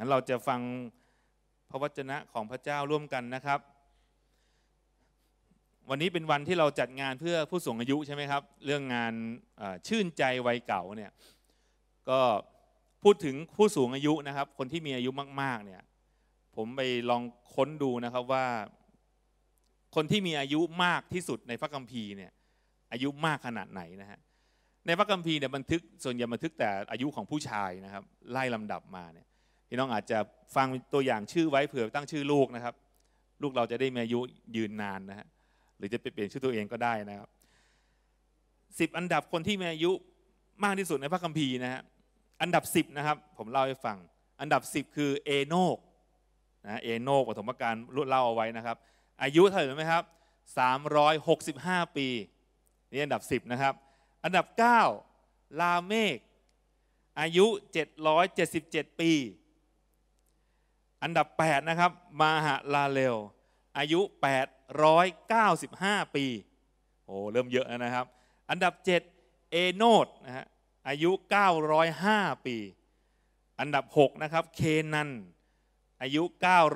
งั้นเราจะฟังพระวจนะของพระเจ้าร่วมกันนะครับ วันนี้เป็นวันที่เราจัดงานเพื่อผู้สูงอายุใช่ไหมครับ เรื่องงานชื่นใจวัยเก่าเนี่ย ก็พูดถึงผู้สูงอายุนะครับ คนที่มีอายุมากๆเนี่ย ผมไปลองค้นดูนะครับว่า คนที่มีอายุมากที่สุดในพระคัมภีร์เนี่ย อายุมากขนาดไหนนะฮะ ในพระคัมภีร์เนี่ยบันทึกส่วนใหญ่บันทึกแต่อายุของผู้ชายนะครับ ไล่ลำดับมาเนี่ยพี่น้องอาจจะฟังตัวอย่างชื่อไว้เผื่อตั้งชื่อลูกนะครับ ลูกเราจะได้มีอายุยืนนานนะฮะหรือจะไปเปลี่ยนชื่อตัวเองก็ได้นะครับสิบอันดับคนที่มีอายุมากที่สุดในพระคัมภีร์นะฮะอันดับสิบนะครับผมเล่าให้ฟังอันดับสิบคือเอโนกนะเอโนกปฐมกาลุนเล่าเอาไว้นะครับอายุเท่าไหร่ไหมครับสามร้อยหกสิบห้าปีนี่อันดับสิบนะครับอันดับเก้าลาเมกอายุเจ็ดร้อยเจ็ดสิบเจ็ดปีอันดับ8นะครับมาหาลาเลว อายุ 895 ปีโอ้เริ่มเยอะแล้วนะครับ อันดับ7เอโนดนะฮะอายุ905ปี อันดับ6นะครับเคนันอายุ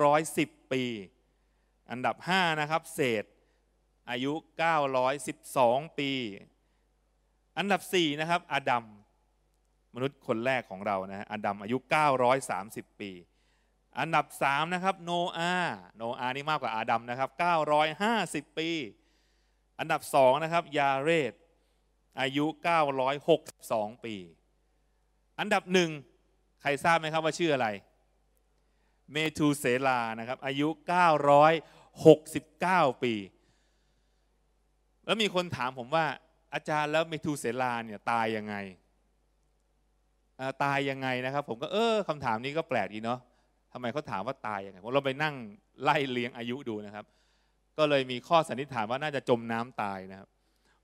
910 ปี อันดับ5นะครับเศษอายุ912 ปี อันดับ4นะครับอดัมมนุษย์คนแรกของเรานะฮะอดัมอายุ 930 ปีอันดับ 3 นะครับโนอาโนอานี่มากกว่าอาดัมนะครับ 950 ปี อันดับ 2 นะครับยาเรศอายุ 962 ปี อันดับหนึ่งใครทราบไหมครับว่าชื่ออะไร เมทูเสลานะครับ อายุ 969 ปี แล้วมีคนถามผมว่าอาจารย์แล้วเมทูเสลาเนี่ยตายยังไง ตายยังไงนะครับ ผมก็เออคำถามนี้ก็แปลกดีเนาะทำไมเขาถามว่าตายยังไงผมเราไปนั่งไล่เลี้ยงอายุดูนะครับ ก็เลยมีข้อสันนิษฐานว่าน่าจะจมน้ำตายนะครับ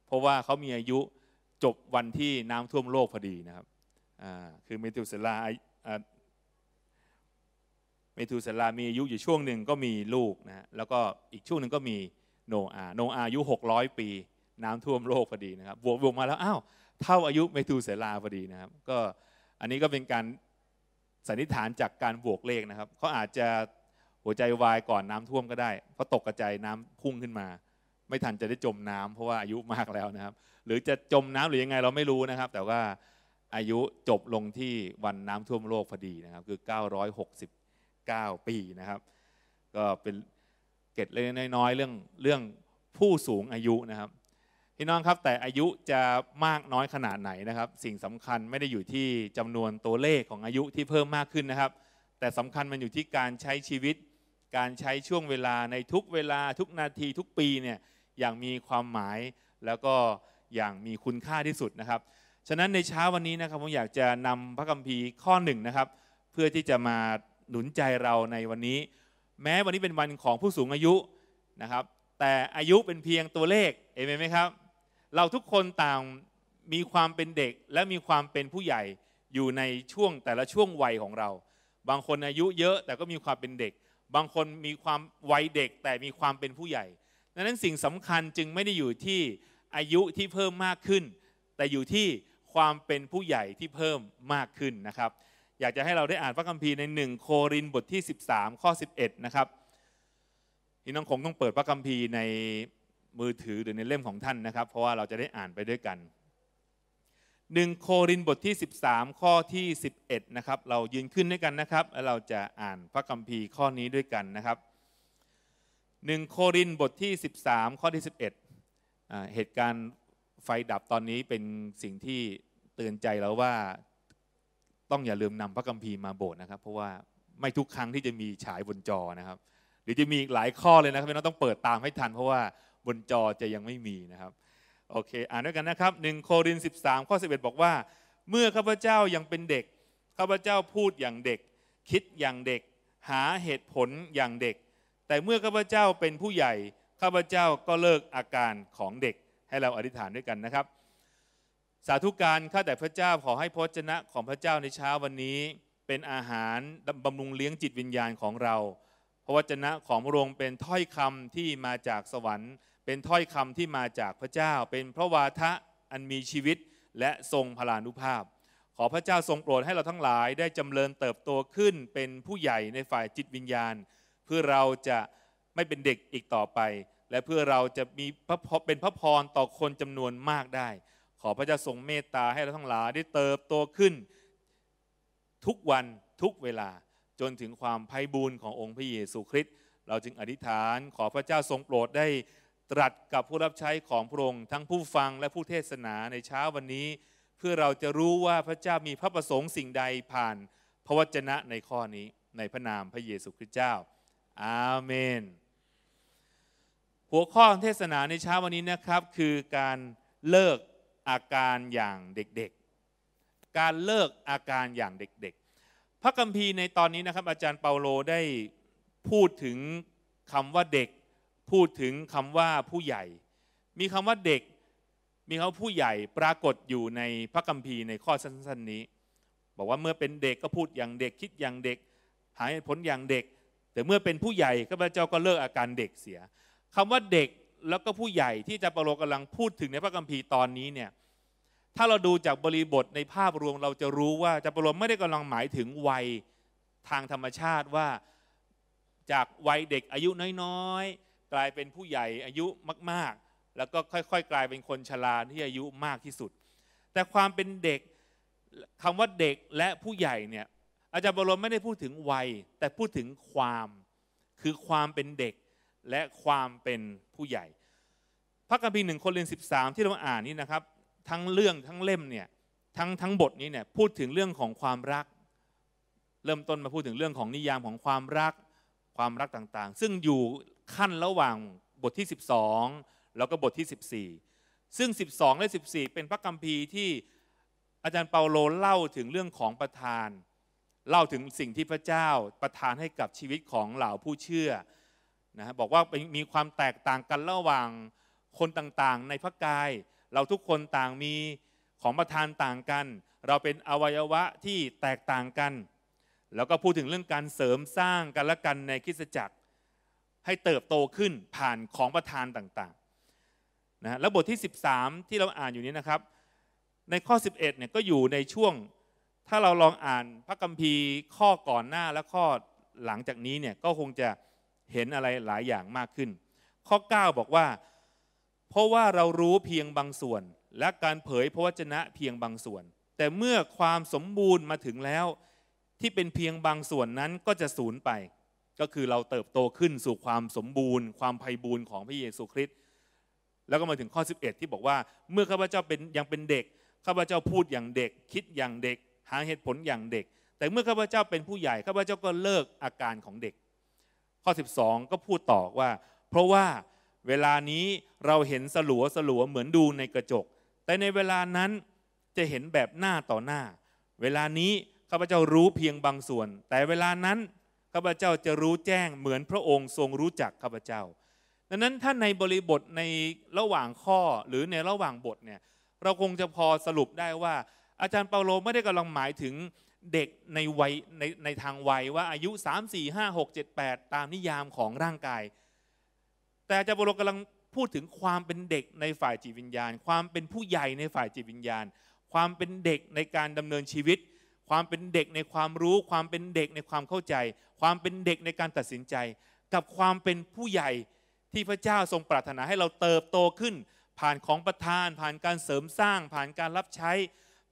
เพราะว่าเขามีอายุจบวันที่น้ำท่วมโลกพอดีนะครับคือเมทิวเซลาเมทิวเซลามีอายุอยู่ช่วงหนึ่งก็มีลูกนะ แล้วก็อีกช่วงหนึ่งก็มีโนอาโนอาอายุ600ปี น้ำท่วมโลกพอดีนะครับ บวกบวกมาแล้ว อ้าว เท่าอายุเมทูเสลาพอดีนะครับ ก็อันนี้ก็เป็นการสันนิษฐานจากการบวกเลขนะครับเขาอาจจะหัวใจวายก่อนน้ำท่วมก็ได้เพราะตกกระจายน้ำพุ่งขึ้นมา ไม่ทันจะได้จมน้ำ เพราะว่าอายุมากแล้วนะครับ หรือจะจมน้ำหรือยังไงเราไม่รู้นะครับ แต่ว่าอายุจบลงที่วันน้ำท่วมโลกพอดีนะครับ คือ 969 ปีนะครับ ก็เป็นเกตเล็กน้อยเรื่องเรื่องผู้สูงอายุนะครับี่น้องครับ แต่อายุจะมากน้อยขนาดไหนนะครับ สิ่งสำคัญไม่ได้อยู่ที่จำนวนตัวเลขของอายุที่เพิ่มมากขึ้นนะครับ แต่สำคัญมันอยู่ที่การใช้ชีวิต การใช้ช่วงเวลาในทุกเวลาทุกนาทีทุกปีเนี่ยอย่างมีความหมายแล้วก็อย่างมีคุณค่าที่สุดนะครับฉะนั้นในเช้าวันนี้นะครับผมอยากจะนำพระคัมภีร์ข้อหนึ่งนะครับ เพื่อที่จะมาหนุนใจเราในวันนี้ แม้วันนี้เป็นวันของผู้สูงอายุนะครับ แต่อายุเป็นเพียงตัวเลขเอเมนไหมครับเราทุกคนต่างมีความเป็นเด็กและมีความเป็นผู้ใหญ่อยู่ในช่วงแต่ละช่วงวัยของเรา บางคนอายุเยอะแต่ก็มีความเป็นเด็ก บางคนมีความวัยเด็กแต่มีความเป็นผู้ใหญ่ ดังนั้นสิ่งสำคัญจึงไม่ได้อยู่ที่อายุที่เพิ่มมากขึ้น แต่อยู่ที่ความเป็นผู้ใหญ่ที่เพิ่มมากขึ้นนะครับ อยากจะให้เราได้อ่านพระคัมภีร์ใน1โครินบทที่ 13ข้อ11นะครับพี่น้องคงต้องเปิดพระคัมภีร์ในมือถือหรือในเล่มของท่านนะครับ เพราะว่าเราจะได้อ่านไปด้วยกัน1โครินบทที่13 ข้อที่ 11นะครับเรายืนขึ้นด้วยกันนะครับแล้วเราจะอ่านพระคัมภีร์ข้อนี้ด้วยกันนะครับ 1 โครินบทที่ 13 ข้อที่ 11เหตุการณ์ไฟดับตอนนี้เป็นสิ่งที่เตือนใจเราว่าต้องอย่าลืมนำพระคัมภีร์มาโบสถ์นะครับ เพราะว่าไม่ทุกครั้งที่จะมีฉายบนจอนะครับ หรือจะมีอีกหลายข้อเลยนะครับเราต้องเปิดตามให้ทันเพราะว่าบนจอจะยังไม่มีนะครับโอเคอ่านด้วยกันนะครับหนึ่งโครินบ์ามข้อสิบอกว่า เมื่อข้าพเจ้ายังเป็นเด็กข้าพเจ้าพูดอย่างเด็ก คิดอย่างเด็ก หาเหตุผลอย่างเด็ก แต่เมื่อข้าพเจ้าเป็นผู้ใหญ่ข้าพเจ้าก็เลิกอาการของเด็ก ให้เราอธิษฐานด้วยกันนะครับ สาธุการข้าแต่พระเจ้าขอให้พระชนะของพระเจ้าในเช้าวันนี้ เป็นอาหารบำรุงเลี้ยงจิตวิญญาณของเรา พระวจนะของพระองค์เป็นถ้อยคำที่มาจากสวรรค์เป็นถ้อยคำที่มาจากพระเจ้า เป็นพระวาทะอันมีชีวิตและทรงพลานุภาพ ขอพระเจ้าทรงโปรด ให้เราทั้งหลายได้จำเริญเติบโตขึ้นเป็นผู้ใหญ่ในฝ่ายจิตวิญญาณ เพื่อเราจะไม่เป็นเด็กอีกต่อไป และเพื่อเราจะมีพระเป็นพระพรต่อคนจำนวนมากได้ ขอพระเจ้าทรงเมตตาให้เราทั้งหลายได้เติบโตขึ้น ทุกวันทุกเวลาจนถึงความไพ่บูรณ์ขององค์พระเยซูคริสต์เราจึงอธิษฐานขอพระเจ้าทรงโปรดได้รัสกับผู้รับใช้ของพระองค์ทั้งผู้ฟังและผู้เทศนาในเช้าวันนี้เพื่อเราจะรู้ว่าพระเจ้ามีพระประสงค์สิ่งใดผ่านพระวจนะในข้อนี้ในพระนามพระเยซูคริสต์เจ้า อาเมน หัวข้อเทศนาในเช้าวันนี้นะครับ คือการเลิกอาการอย่างเด็กๆ การเลิกอาการอย่างเด็กๆ พระคัมภีร์ในตอนนี้นะครับ อาจารย์เปาโลได้พูดถึงคำว่าเด็กพูดถึงคำว่าผู้ใหญ่ มีคำว่าเด็กมีคำว่าผู้ใหญ่ปรากฏอยู่ในพระคัมภีร์ในข้อสั้นๆนี้ บอกว่าเมื่อเป็นเด็กก็พูดอย่างเด็กคิดอย่างเด็ก หาผลอย่างเด็ก แต่เมื่อเป็นผู้ใหญ่ข้าพเจ้าก็เลิกอาการเด็กเสีย คำว่าเด็กแล้วก็ผู้ใหญ่ที่จะปาระโลกำลังพูดถึงในพระคัมภีร์ตอนนี้เนี่ยถ้าเราดูจากบริบทในภาพรวมเราจะรู้ว่าจะปาระโลมไม่ได้กำลังหมายถึงวัยทางธรรมชาติว่าจากวัยเด็กอายุน้อยกลายเป็นผู้ใหญ่อายุมากๆ แล้วก็ค่อยๆ กลายเป็นคนชราที่อายุมากที่สุด แต่ความเป็นเด็กคำว่าเด็กและผู้ใหญ่เนี่ยอาจารย์บรมไม่ได้พูดถึงวัย แต่พูดถึงความคือความเป็นเด็กและความเป็นผู้ใหญ่ พระคัมภีร์หนึ่งคนเรียนสิบสามที่เราอ่านนี่นะครับทั้งเรื่องทั้งเล่มเนี่ยทั้งทั้งบทนี้เนี่ยพูดถึงเรื่องของความรักเริ่มต้นมาพูดถึงเรื่องของนิยามของความรักความรักต่างๆ ซึ่งอยู่ขั้นระหว่างบทที่ 12 แล้วก็บทที่ 14 ซึ่ง 12 และ 14 เป็นพระคัมภีร์ที่อาจารย์เปาโลเล่าถึงเรื่องของประทาน เล่าถึงสิ่งที่พระเจ้าประทานให้กับชีวิตของเหล่าผู้เชื่อนะบบอกว่ามีความแตกต่างกันระหว่างคนต่างๆ ในพระกาย เราทุกคนต่างมีของประทานต่างกัน เราเป็นอวัยวะที่แตกต่างกัน แล้วก็พูดถึงเรื่องการเสริมสร้างกันและกันในคริสตจักรให้เติบโตขึ้นผ่านของประทานต่างๆนะแล้วบทที่ 13 ที่เราอ่านอยู่นี้นะครับ ในข้อ 11เนี่ยก็อยู่ในช่วงถ้าเราลองอ่านพระคัมภีร์ข้อก่อนหน้าและข้อหลังจากนี้เนี่ยก็คงจะเห็นอะไรหลายอย่างมากขึ้น ข้อ9บอกว่าเพราะว่าเรารู้เพียงบางส่วน และการเผยพระวจนะเพียงบางส่วน แต่เมื่อความสมบูรณ์มาถึงแล้วที่เป็นเพียงบางส่วนนั้นก็จะสูญไปก็คือเราเติบโตขึ้นสู่ความสมบูรณ์ ความไพ่บูรณ์ของพระเยซูคริสต์แล้วก็มาถึงข้อ 11 ที่บอกว่า เมื่อข้าพเจ้าเป็นยังเป็นเด็กข้าพเจ้าพูดอย่างเด็ก คิดอย่างเด็ก หาเหตุผลอย่างเด็ก แต่เมื่อข้าพเจ้าเป็นผู้ใหญ่ข้าพเจ้าก็เลิกอาการของเด็ก ข้อ 12 ก็พูดต่อว่า เพราะว่าเวลานี้เราเห็นสลัวสลัวเหมือนดูในกระจก แต่ในเวลานั้นจะเห็นแบบหน้าต่อหน้า เวลานี้ข้าพเจ้ารู้เพียงบางส่วน แต่เวลานั้นข้าพเจ้าจะรู้แจ้งเหมือนพระองค์ทรงรู้จักข้าพเจ้า ดังนั้นถ้าในบริบทในระหว่างข้อหรือในระหว่างบทเนี่ยเราคงจะพอสรุปได้ว่า อาจารย์เปาโลไม่ได้กำลังหมายถึงเด็กในวัยในในทางวัยว่าอายุ 3 4 5 6 7 8 ตามนิยามของร่างกาย แต่อาจารย์เปาโลกำลังพูดถึงความเป็นเด็กในฝ่ายจิตวิญญาณ ความเป็นผู้ใหญ่ในฝ่ายจิตวิญญาณ ความเป็นเด็กในการดำเนินชีวิตความเป็นเด็กในความรู้ความเป็นเด็กในความเข้าใจ ความเป็นเด็กในการตัดสินใจ กับความเป็นผู้ใหญ่ที่พระเจ้าทรงปรารถนาให้เราเติบโตขึ้น ผ่านของประทาน ผ่านการเสริมสร้าง ผ่านการรับใช้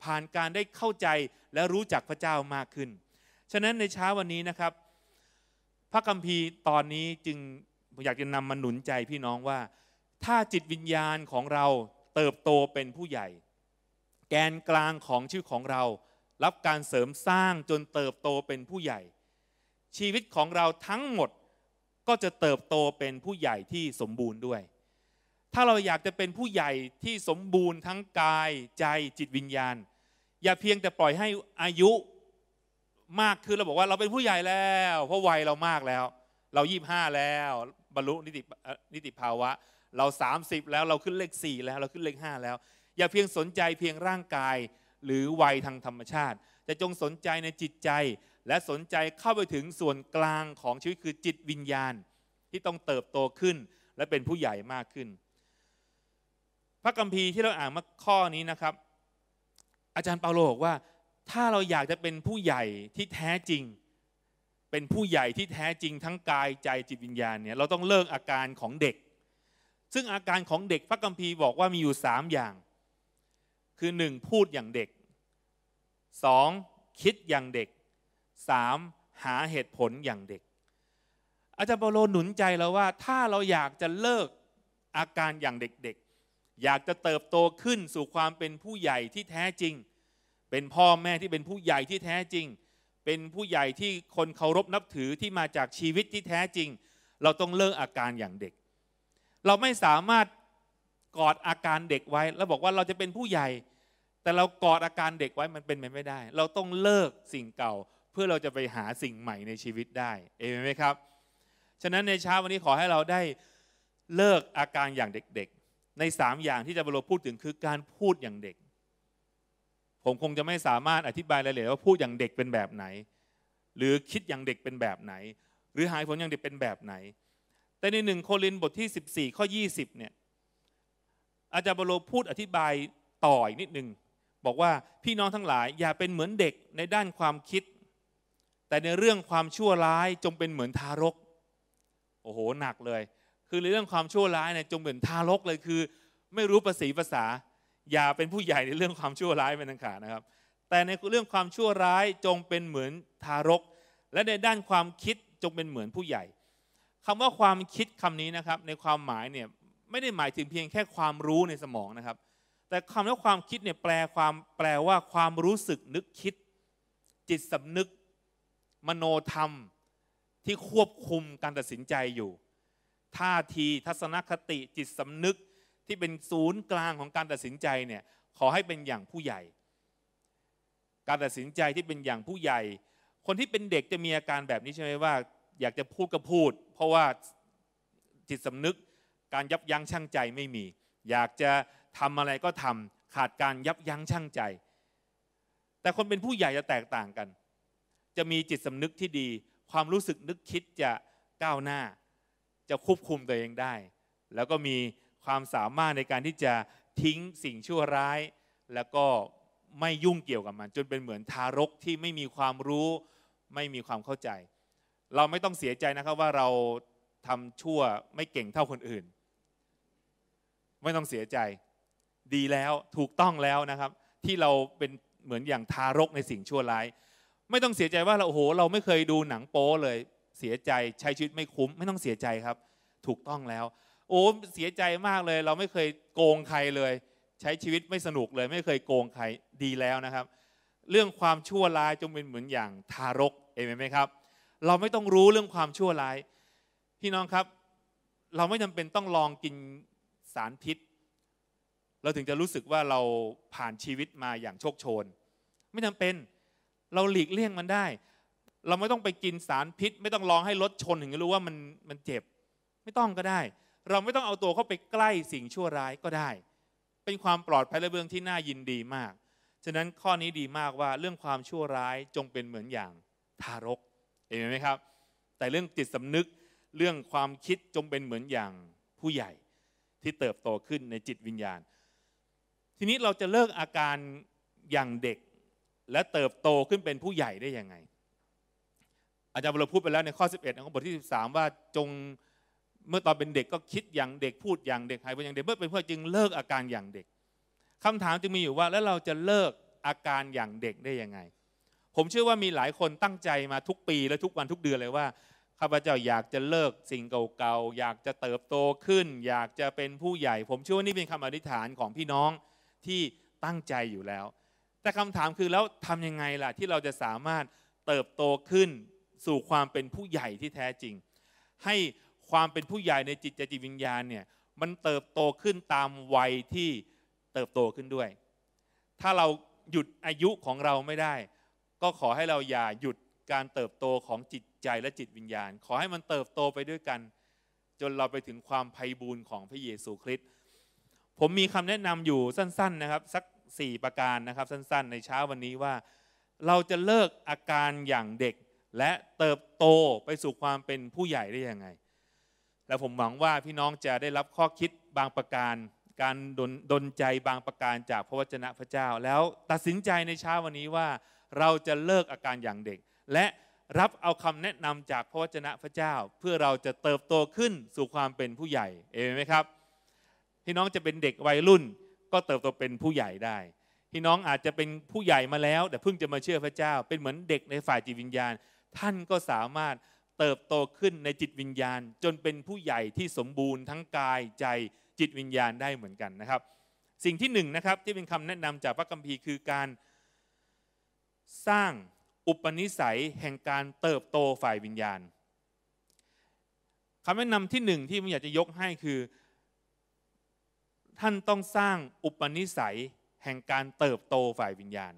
ผ่านการได้เข้าใจและรู้จักพระเจ้ามากขึ้น ฉะนั้นในเช้าวันนี้นะครับ พระคัมภีร์ตอนนี้จึงอยากจะนำมาหนุนใจพี่น้องว่าถ้าจิตวิญญาณของเราเติบโตเป็นผู้ใหญ่ แกนกลางของชื่อของเรารับการเสริมสร้างจนเติบโตเป็นผู้ใหญ่ ชีวิตของเราทั้งหมดก็จะเติบโตเป็นผู้ใหญ่ที่สมบูรณ์ด้วย ถ้าเราอยากจะเป็นผู้ใหญ่ที่สมบูรณ์ทั้งกายใจจิตวิญญาณ อย่าเพียงแต่ปล่อยให้อายุมากคือเราบอกว่าเราเป็นผู้ใหญ่แล้ว เพราะวัยเรามากแล้ว เรายี่บห้าแล้ว บรรลุนิตินิติภาวะ เรา 30 แล้วเราขึ้นเลขสี่แล้ว เราขึ้นเลขห้าแล้ว อย่าเพียงสนใจเพียงร่างกายหรือวัยทางธรรมชาติแต่จงสนใจในจิตใจและสนใจเข้าไปถึงส่วนกลางของชีวิต คือจิตวิญญาณที่ต้องเติบโตขึ้นและเป็นผู้ใหญ่มากขึ้น พระกัมภีร์ที่เราอ่านมา ข้อนี้นะครับ อาจารย์เปาโลบอกว่า ถ้าเราอยากจะเป็นผู้ใหญ่ที่แท้จริง เป็นผู้ใหญ่ที่แท้จริงทั้งกายใจจิตวิญญาณเนี่ยเราต้องเลิกอาการของเด็ก ซึ่งอาการของเด็กพระกัมภีร์บอกว่ามีอยู่ 3 อย่างคือหนึ่งพูดอย่างเด็กสองคิดอย่างเด็กสามหาเหตุผลอย่างเด็กอาจารย์เปโลหนุนใจเราว่าถ้าเราอยากจะเลิกอาการอย่างเด็กๆ อยากจะเติบโตขึ้นสู่ความเป็นผู้ใหญ่ที่แท้จริง เป็นพ่อแม่ที่เป็นผู้ใหญ่ที่แท้จริง เป็นผู้ใหญ่ที่คนเคารพนับถือที่มาจากชีวิตที่แท้จริง เราต้องเลิกอาการอย่างเด็ก เราไม่สามารถกอดอาการเด็กไว้ แล้วบอกว่าเราจะเป็นผู้ใหญ่ แต่เรากอดอาการเด็กไว้มันเป็นไปไม่ได้ เราต้องเลิกสิ่งเก่าเพื่อเราจะไปหาสิ่งใหม่ในชีวิตได้ เอเมนไหมครับ ฉะนั้นในเช้าวันนี้ขอให้เราได้เลิกอาการอย่างเด็กๆ ในสามอย่างที่จะบรพูดถึงคือการพูดอย่างเด็ก ผมคงจะไม่สามารถอธิบายรายละเอียดว่าพูดอย่างเด็กเป็นแบบไหน หรือคิดอย่างเด็กเป็นแบบไหน หรือหายผลอย่างเด็กเป็นแบบไหน แต่ในหนึ่งโคลินบทที่14ข้อ20เนี่ยอาจารย์บโลพูดอธิบายต่ออีกนิดหนึ่งบอกว่าพี่น้องทั้งหลาย อย่าเป็นเหมือนเด็กในด้านความคิด แต่ในเรื่องความชั่วร้ายจงเป็นเหมือนทารกโอ้โหหนักเลย คือในเรื่องความชั่วร้ายเนี่ยจงเหมือนทารกเลยคือ ไม่รู้ภาษีภาษา อย่าเป็นผู้ใหญ่ในเรื่องความชั่วร้ายเป็นตังขานะครับ แต่ในเรื่องความชั่วร้ายจงเป็นเหมือนทารก และในด้านความคิดจงเป็นเหมือนผู้ใหญ่ คำว่าความคิดคำนี้นะครับ ในความหมายเนี่ยไม่ได้หมายถึงเพียงแค่ความรู้ในสมองนะครับ แต่คำว่าความคิดเนี่ยแปลความแปลว่าความรู้สึกนึกคิด จิตสำนึก มโนธรรมที่ควบคุมการตัดสินใจอยู่ท่าทีทัศนคติจิตสำนึกที่เป็นศูนย์กลางของการตัดสินใจเนี่ยขอให้เป็นอย่างผู้ใหญ่ การตัดสินใจที่เป็นอย่างผู้ใหญ่ คนที่เป็นเด็กจะมีอาการแบบนี้ใช่ไหมว่า อยากจะพูดก็พูด เพราะว่าจิตสำนึกการยับยั้งชั่งใจไม่มี อยากจะทำอะไรก็ทำขาดการยับยั้งชั่งใจ แต่คนเป็นผู้ใหญ่จะแตกต่างกัน จะมีจิตสำนึกที่ดี ความรู้สึกนึกคิดจะก้าวหน้า จะควบคุมตัวเองได้ แล้วก็มีความสามารถในการที่จะทิ้งสิ่งชั่วร้าย แล้วก็ไม่ยุ่งเกี่ยวกับมัน จนเป็นเหมือนทารกที่ไม่มีความรู้ ไม่มีความเข้าใจ เราไม่ต้องเสียใจนะครับว่าเราทำชั่วไม่เก่งเท่าคนอื่นไม่ต้องเสียใจดีแล้วถูกต้องแล้วนะครับ ที่เราเป็นเหมือนอย่างทารกในสิ่ง ชั่วร้าย ไม่ต้องเสียใจว่าเราโอ้โห เราไม่เคยดูหนังโป๊เลยเสียใจใช้ชีวิตไม่คุ้ม ไม่ต้องเสียใจครับ ถูกต้องแล้ว โอ้เสียใจมากเลย เราไม่เคยโกงใครเลย ใช้ชีวิตไม่สนุกเลย ไม่เคยโกงใครดีแล้วนะครับ เรื่องความชั่วร้ายจงเป็นเหมือนอย่างทารกเองไหมครับ เราไม่ต้องรู้เรื่องความชั่วร้ายพี่น้องครับ เราไม่จำเป็นต้องลองกินารพิษ เราถึงจะรู้สึกว่าเราผ่านชีวิตมาอย่างโชคโชน ไม่จาเป็นเราหลีกเลี่ยงมันได้ เราไม่ต้องไปกินสารพิษ ไม่ต้องลองให้รถชนถึงจะรู้ว่ามันมันเจ็บไม่ต้องก็ได้ เราไม่ต้องเอาตัวเข้าไปใกล้สิ่งชั่วร้ายก็ได้ เป็นความปลอดภัยและเบื้องที่น่ายินดีมากฉะนั้นข้อนี้ดีมากว่าเรื่องความชั่วร้ายจงเป็นเหมือนอย่างทารกเห็นไหมครับแต่เรื่องจิตสำนึกเรื่องความคิดจงเป็นเหมือนอย่างผู้ใหญ่ที่เติบโตขึ้นในจิตวิญญาณ ทีนี้เราจะเลิกอาการอย่างเด็กและเติบโตขึ้นเป็นผู้ใหญ่ได้ยังไง อาจารย์บุรพูดไปแล้วในข้อ 11ของบทที่ 13 ว่าจงเมื่อตอนเป็นเด็กก็คิดอย่างเด็กพูดอย่างเด็กหายไปอย่างเด็กเมื่อเป็นผู้่จึงเลิกอาการอย่างเด็ก คำถามจึงมีอยู่ว่า แล้วเราจะเลิกอาการอย่างเด็กได้ยังไง ผมเชื่อว่ามีหลายคนตั้งใจมาทุกปี และทุกวันทุกเดือนเลยว่าข้าพเจ้าอยากจะเลิกสิ่งเก่าๆ อยากจะเติบโตขึ้น อยากจะเป็นผู้ใหญ่ ผมเชื่อว่านี่เป็นคำอธิษฐานของพี่น้องที่ตั้งใจอยู่แล้ว แต่คำถามคือแล้วทํำยังไงล่ะที่เราจะสามารถเติบโตขึ้น สู่ความเป็นผู้ใหญ่ที่แท้จริง ให้ความเป็นผู้ใหญ่ในจิตใจจิตวิญญาณเนี่ยมันเติบโตขึ้นตามวัยที่เติบโตขึ้นด้วย ถ้าเราหยุดอายุของเราไม่ได้ ก็ขอให้เราอย่าหยุดการเติบโตของจิตใจและจิตวิญญาณ ขอให้มันเติบโตไปด้วยกัน จนเราไปถึงความภัยบูรณ์ของพระเยซูคริสต์ ผมมีคำแนะนำอยู่สั้นๆนะครับ สัก4ประการนะครับสั้นๆ ในเช้าวันนี้ว่าเราจะเลิกอาการอย่างเด็ก และเติบโตไปสู่ความเป็นผู้ใหญ่ได้ยังไง และผมหวังว่าพี่น้องจะได้รับข้อคิดบางประการ การดนดนใจบางประการจากพระวจนะพระเจ้า แล้วตัดสินใจในเช้าวันนี้ว่าเราจะเลิกอาการอย่างเด็กและรับเอาคำแนะนำจากพระวจนะพระเจ้าเพื่อเราจะเติบโตขึ้นสู่ความเป็นผู้ใหญ่เอเมนไหมครับพี่น้องจะเป็นเด็กวัยรุ่นก็เติบโตเป็นผู้ใหญ่ได้พี่น้องอาจจะเป็นผู้ใหญ่มาแล้ว แต่เพิ่งจะมาเชื่อพระเจ้าเป็นเหมือนเด็กในฝ่ายจิตวิญญาณ ท่านก็สามารถเติบโตขึ้นในจิตวิญญาณ จนเป็นผู้ใหญ่ที่สมบูรณ์ทั้งกายใจจิตวิญญาณได้เหมือนกันนะครับ สิ่งที่หนึ่งนะครับที่เป็นคำแนะนำจากพระคัมภีร์คือการสร้างอุปนิสัยแห่งการเติบโตฝ่ายวิญญาณคำแนะนำที่หนึ่งที่ผมอยากจะยกให้คือ ท่านต้องสร้างอุปนิสัยแห่งการเติบโตฝ่ายวิญญาณ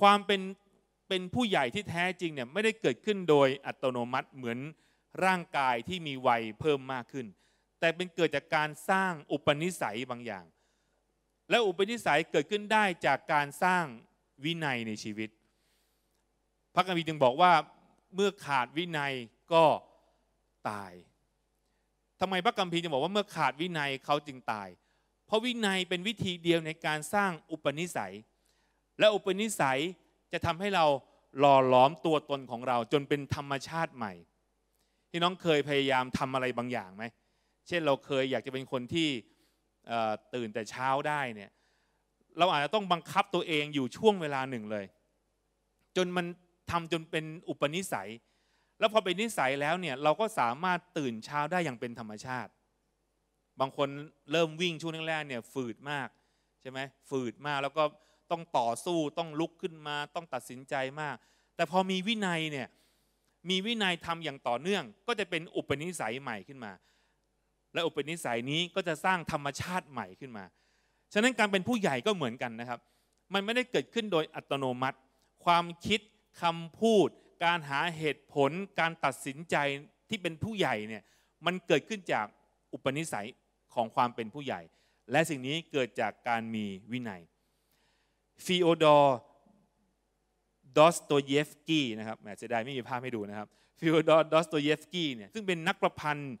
ความเป็นเป็นผู้ใหญ่ที่แท้จริงเนี่ยไม่ได้เกิดขึ้นโดยอัตโนมัติเหมือนร่างกายที่มีวัยเพิ่มมากขึ้น แต่เป็นเกิดจากการสร้างอุปนิสัยบางอย่าง และอุปนิสัยเกิดขึ้นได้จากการสร้างวินัยในชีวิตพระคัมภีร์จึงบอกว่าเมื่อขาดวินัยก็ตาย ทำไมพระคัมภีร์จึงบอกว่าเมื่อขาดวินัย เขาจึงตาย เพราะวินัยเป็นวิธีเดียวในการสร้างอุปนิสัย และอุปนิสัยจะทำให้เราหล่อหลอมตัวตนของเรา จนเป็นธรรมชาติใหม่ ที่น้องเคยพยายามทำอะไรบางอย่างไหม เช่นเราเคยอยากจะเป็นคนที่ตื่นแต่เช้าได้เนี่ย เราอาจจะต้องบังคับตัวเองอยู่ช่วงเวลาหนึ่งเลย จนมันทำจนเป็นอุปนิสัย แล้วพอเป็นนิสัยแล้วเนี่ยเราก็สามารถตื่นเช้าได้อย่างเป็นธรรมชาติ บางคนเริ่มวิ่งช่วงแรกๆเนี่ยฝืดมากใช่ไหมฝืดมากแล้วก็ต้องต่อสู้ต้องลุกขึ้นมา ต้องตัดสินใจมาก แต่พอมีวินัยเนี่ยมีวินัยทำอย่างต่อเนื่อง ก็จะเป็นอุปนิสัยใหม่ขึ้นมา และอุปนิสัยนี้ก็จะสร้างธรรมชาติใหม่ขึ้นมา ฉะนั้นการเป็นผู้ใหญ่ก็เหมือนกันนะครับ มันไม่ได้เกิดขึ้นโดยอัตโนมัติ ความคิดคำพูดการหาเหตุผลการตัดสินใจที่เป็นผู้ใหญ่เนี่ยมันเกิดขึ้นจากอุปนิสัยของความเป็นผู้ใหญ่ และสิ่งนี้เกิดจากการมีวินัยฟิโอดอร์ดอสโตเยฟกี้นะครับแหมเสียดายไม่มีภาพให้ดูนะครับฟิโอดอร์ดอสโตเยฟกี้เนี่ยซึ่งเป็นนักประพันธ์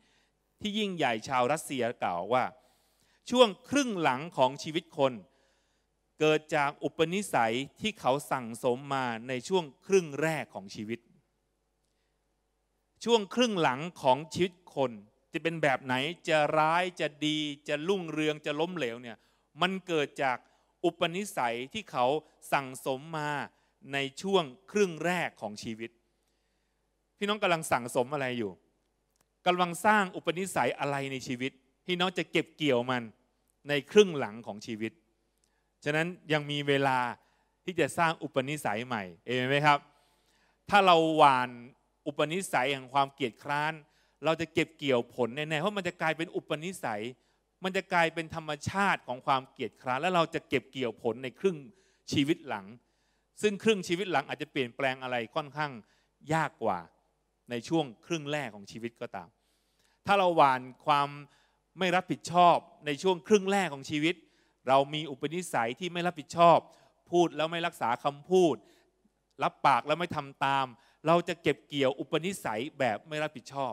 ที่ยิ่งใหญ่ชาวรัสเซียกล่าวว่าช่วงครึ่งหลังของชีวิตคนเกิดจากอุปนิสัยที่เขาสั่งสมมาในช่วงครึ่งแรกของชีวิต ช่วง ครึ่งหลังของชีวิตคนจะเป็นแบบไหนจะร้ายจะดีจะรุ่งเรืองจะล้มเหลวเนี่ยมันเกิดจากอุปนิสัยที่เขาสั่งสมมาในช่วง ครึ่ง แรกของชีวิต พี่น้องกำลังสั่งสมอะไรอยู่กำลังสร้างอุปนิสัยอะไรในชีวิตที่น้องจะเก็บเกี่ยวมันในครึ่งหลังของชีวิตฉะนั้นยังมีเวลาที่จะสร้างอุปนิสัยใหม่ เอไหมครับ ถ้าเราหวานอุปนิสัยแห่งความเกียดคร้าน เราจะเก็บเกี่ยวผลแน่ๆเพราะมันจะกลายเป็นอุปนิสัย มันจะกลายเป็นธรรมชาติของความเกียดคร้านและเราจะเก็บเกี่ยวผลในครึ่งชีวิตหลัง ซึ่งครึ่งชีวิตหลังอาจจะเปลี่ยนแปลงอะไรค่อนข้างยากกว่าในช่วงครึ่งแรกของชีวิตก็ตาม ถ้าเราหวานความไม่รับผิดชอบในช่วงครึ่งแรกของชีวิตเรามีอุปนิสัยที่ไม่รับผิดชอบ พูดแล้วไม่รักษาคำพูด รับปากแล้วไม่ทำตาม เราจะเก็บเกี่ยวอุปนิสัยแบบไม่รับผิดชอบ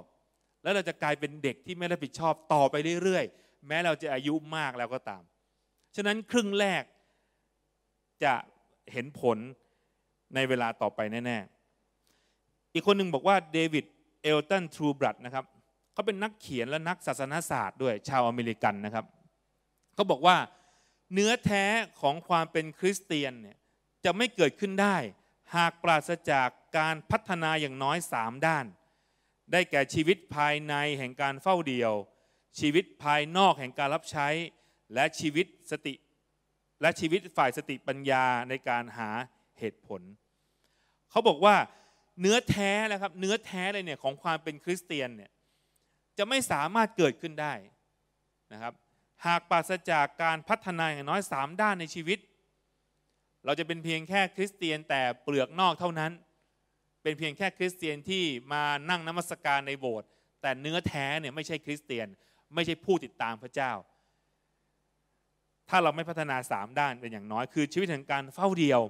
แล้วเราจะกลายเป็นเด็กที่ไม่รับผิดชอบต่อไปเรื่อยๆ แม้เราจะอายุมากแล้วก็ตาม ฉะนั้นครึ่งแรกจะเห็นผลในเวลาต่อไปแน่ๆ อีกคนหนึ่งบอกว่าเดวิดเอลตันทรูบรัดนะครับเขาเป็นนักเขียนและนักศาสนาศาสตร์ด้วยชาวอเมริกันนะครับเขาบอกว่าเนื้อแท้ของความเป็นคริสเตียนเนี่ยจะไม่เกิดขึ้นได้ หากปราศจากการพัฒนาอย่างน้อยสามด้าน ได้แก่ชีวิตภายในแห่งการเฝ้าเดียว ชีวิตภายนอกแห่งการรับใช้ และชีวิตสติ และชีวิตฝ่ายสติปัญญาในการหาเหตุผล เขาบอกว่าเนื้อแท้นะครับ เนื้อแท้เลยเนี่ยของความเป็นคริสเตียนเนี่ยจะไม่สามารถเกิดขึ้นได้นะครับหากปราศจากการพัฒนาอย่างน้อย 3 ด้านในชีวิต เราจะเป็นเพียงแค่คริสเตียนแต่เปลือกนอกเท่านั้น เป็นเพียงแค่คริสเตียนที่มานั่งนมัสการในโบสถ์แต่เนื้อแท้เนี่ยไม่ใช่คริสเตียน ไม่ใช่ผู้ติดตามพระเจ้า ถ้าเราไม่พัฒนาสามด้าน เป็นอย่างน้อยคือชีวิตแห่งการเฝ้าเดียว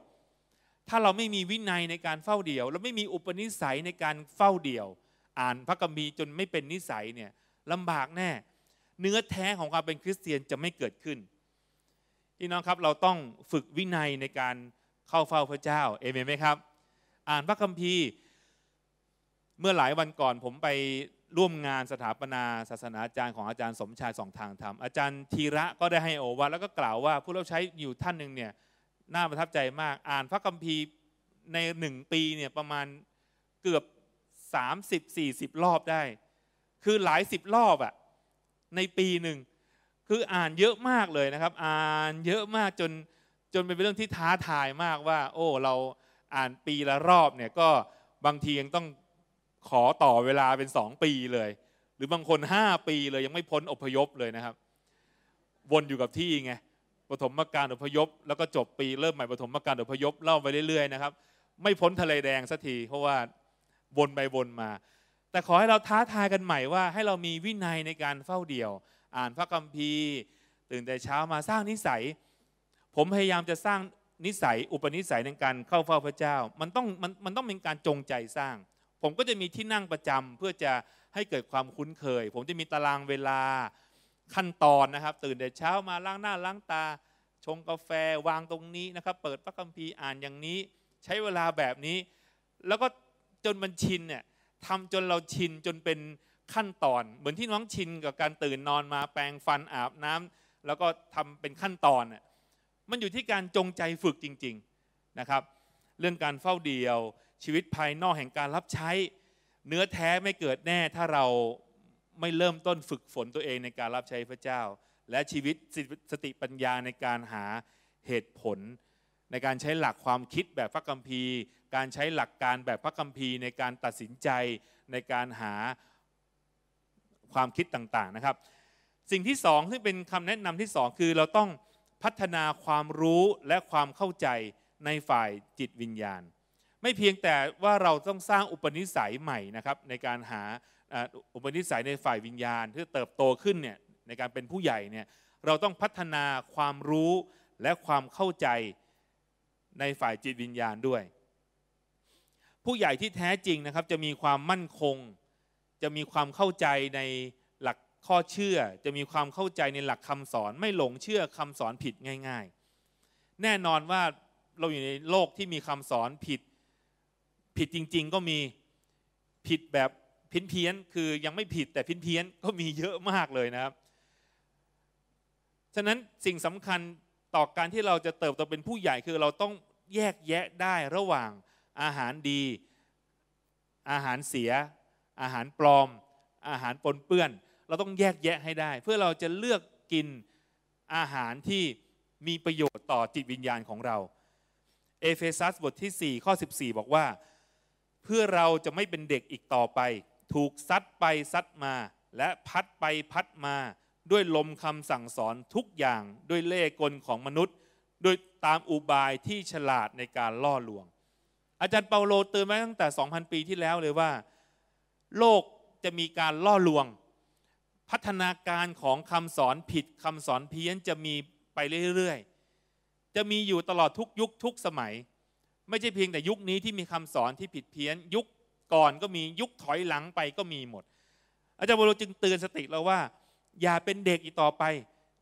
ถ้าเราไม่มีวินัยในการเฝ้าเดียวเราไม่มีอุปนิสัยในการเฝ้าเดียวอ่านพระกัมภีร์จนไม่เป็นนิสัยเนี่ยลำบากแน่เนื้อแท้ของความเป็นคริสเตียนจะไม่เกิดขึ้นพี่น้องครับ เราต้องฝึกวินัยในการเข้าเฝ้าพระเจ้า เอเมนไหมครับ อ่านพระคัมภีร์ เมื่อหลายวันก่อนผมไปร่วมงานสถาปนาศาสนาอาจารย์ของอาจารย์สมชายสองทางธรรมอาจารย์ธีระก็ได้ให้โอวาแล้วก็กล่าวว่าผู้เราใช้อยู่ท่านหนึ่งเนี่ยน่าประทับใจมากอ่านพระคัมภีร์ในหนึ่งปีเนี่ยประมาณเกือบ 30-40 รอบได้ คือหลายสิบรอบอะ่ะในปีหนึ่งคืออ่านเยอะมากเลยนะครับ อ่านเยอะมากจนจนเป็นเรื่องที่ท้าทายมากว่า โอ้เราอ่านปีละรอบเนี่ยก็บางทียังต้องขอต่อเวลาเป็นสองปีเลย หรือบางคน 5 ปีเลยยังไม่พ้นอพยพเลยนะครับ วนอยู่กับที่ไงปฐมการอพยพ แล้วก็จบปีเริ่มใหม่ปฐมการอพยพเล่าไปเรื่อยๆนะครับ ไม่พ้นทะเลแดงสักทีเพราะว่าวนไปวนมาแต่ขอให้เราท้าทายกันใหม่ว่า ให้เรามีวินัยในการเฝ้าเดี่ยว อ่านพระคัมภีร์ ตื่นแต่เช้ามาสร้างนิสัย ผมพยายามจะสร้างนิสัย อุปนิสัยในการเข้าเฝ้าพระเจ้ามันต้องมันมันต้องเป็นการจงใจสร้าง ผมก็จะมีที่นั่งประจำเพื่อจะให้เกิดความคุ้นเคย ผมจะมีตารางเวลาขั้นตอนนะครับ ตื่นแต่เช้ามาล้างหน้าล้างตา ชงกาแฟวางตรงนี้นะครับเปิดพระคัมภีร์อ่านอย่างนี้ใช้เวลาแบบนี้ แล้วก็จนมันชินเนี่ยทำจนเราชินจนเป็นขั้นตอนเหมือนที่น้องชินกับการตื่นนอนมาแปรง ฟันอาบน้ำแล้วก็ทำเป็นขั้นตอนน่ะมันอยู่ที่การจงใจฝึกจริง ๆนะครับ เรื่องการเฝ้าเดียว ชีวิตภายนอกแห่งการรับใช้ เนื้อแท้ไม่เกิดแน่ ถ้าเราไม่เริ่มต้นฝึกฝนตัวเองในการรับใช้พระเจ้า และชีวิตสติปัญญาในการหาเหตุผล ในการใช้หลักความคิดแบบพระคัมภีร์การใช้หลักการแบบพระคัมภีร์ในการตัดสินใจในการหาความคิดต่าง ๆ นะครับ สิ่งที่สองที่เป็นคำแนะนำที่สองคือเราต้องพัฒนาความรู้และความเข้าใจในฝ่ายจิตวิญญาณ ไม่เพียงแต่ว่าเราต้องสร้างอุปนิสัยใหม่นะครับในการหาอุปนิสัยในฝ่ายวิญญาณที่เติบโตขึ้นเนี่ยในการเป็นผู้ใหญ่เนี่ยเราต้องพัฒนาความรู้และความเข้าใจในฝ่ายจิตวิญญาณด้วยผู้ใหญ่ที่แท้จริงนะครับจะมีความมั่นคง จะมีความเข้าใจในหลักข้อเชื่อ จะมีความเข้าใจในหลักคำสอนไม่หลงเชื่อคำสอนผิดง่ายๆ แน่นอนว่าเราอยู่ในโลกที่มีคำสอนผิดผิดจริงๆก็มีผิดแบบพินเพี้ยน คือยังไม่ผิดแต่พินเพี้ยนก็มีเยอะมากเลยนะครับ ฉะนั้นสิ่งสำคัญต่อการที่เราจะเติบโตเป็นผู้ใหญ่คือเราต้องแยกแยะได้ระหว่างอาหารดีอาหารเสียอาหารปลอมอาหารปนเปื้อน เราต้องแยกแยะให้ได้ เพื่อเราจะเลือกกินอาหารที่มีประโยชน์ต่อจิตวิญญาณของเราเอเฟซัสบทที่4ข้อ14 บอกว่า เพื่อเราจะไม่เป็นเด็กอีกต่อไป ถูกซัดไปซัดมาและพัดไปพัดมาด้วยลมคำสั่งสอนทุกอย่างด้วยเล่กลของมนุษย์ด้วยตามอุบายที่ฉลาดในการล่อลวงอาจารย์เปาโลเตือนมาตั้งแต่ 2,000 ปีที่แล้วเลยว่า โลกจะมีการล่อลวง พัฒนาการของคำสอนผิดคำสอนเพี้ยนจะมีไปเรื่อยๆ จะมีอยู่ตลอดทุกยุค ทุกสมัย ไม่ใช่เพียงแต่ยุคนี้ที่มีคำสอนที่ผิดเพี้ยน ยุคก่อนก็มียุคถอยหลังไปก็มีหมด อาจารย์เปาโลจึงเตือนสติเราว่า อย่าเป็นเด็กอีกต่อไป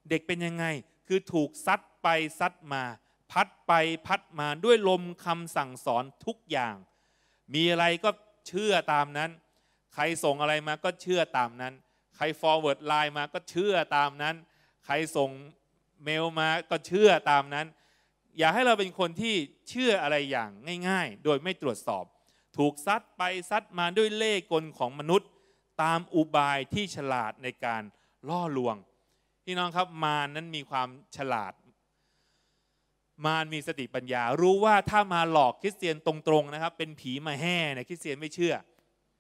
เด็กเป็นยังไงคือถูกซัดไปซัดมาพัดไปพัดมาด้วยลมคำสั่งสอนทุกอย่าง มีอะไรก็เชื่อตามนั้น ใครส่งอะไรมาก็เชื่อตามนั้น ใครฟอร์เวิร์ดไลน์มาก็เชื่อตามนั้น ใครส่งเมลมาก็เชื่อตามนั้น อย่าให้เราเป็นคนที่เชื่ออะไรอย่างง่าย ๆ โดยไม่ตรวจสอบ ถูกซัดไปซัดมาด้วยเล่กลของมนุษย์ตามอุบายที่ฉลาดในการล่อลวงพี่น้องครับมานั้นมีความฉลาดมารมีสติปัญญา รู้ว่าถ้ามาหลอกคริสเตียนตรงๆ นะครับ เป็นผีมาแห่เนี่ยคริสเตียนไม่เชื่อ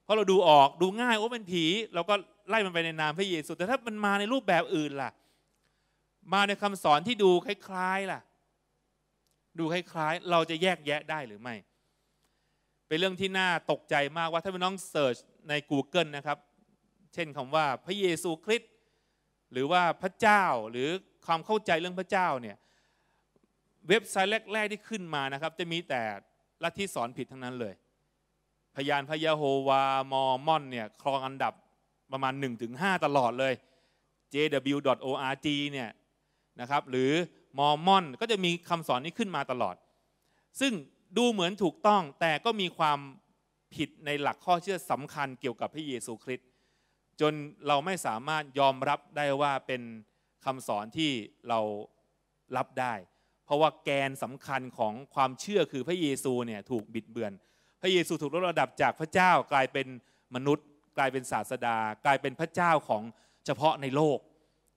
เพราะเราดูออกดูง่าย โอ้เป็นผีเราก็ไล่มันไปในนามพระเยซู แต่ถ้ามันมาในรูปแบบอื่นล่ะ มาในคำสอนที่ดูคล้ายๆ ล่ะ ดูคล้ายๆ เราจะแยกแยะได้หรือไม่ เป็นเรื่องที่น่าตกใจมากว่าถ้าพี่น้องเสิร์ชใน Google นะครับ เช่นคำว่าพระเยซูคริสต์หรือว่าพระเจ้าหรือความเข้าใจเรื่องพระเจ้าเนี่ยเว็บไซต์แรกๆ ที่ขึ้นมานะครับ จะมีแต่ลัทธิสอนผิดทั้งนั้นเลย พยานพยาโฮวา มอมอน เนี่ย ครองอันดับประมาณ 1-5 ตลอดเลย jw.org เนี่ย นะครับ หรือ มอมอน ก็จะมีคำสอนนี้ขึ้นมาตลอด ซึ่งดูเหมือนถูกต้องแต่ก็มีความผิดในหลักข้อเชื่อสำคัญเกี่ยวกับพระเยซูคริสต์จนเราไม่สามารถยอมรับได้ว่าเป็นคำสอนที่เรารับได้เพราะว่าแกนสำคัญของความเชื่อคือพระเยซูเนี่ยถูกบิดเบือน พระเยซูถูกลดระดับจากพระเจ้า กลายเป็นมนุษย์ กลายเป็นศาสดา กลายเป็นพระเจ้าของเฉพาะในโลก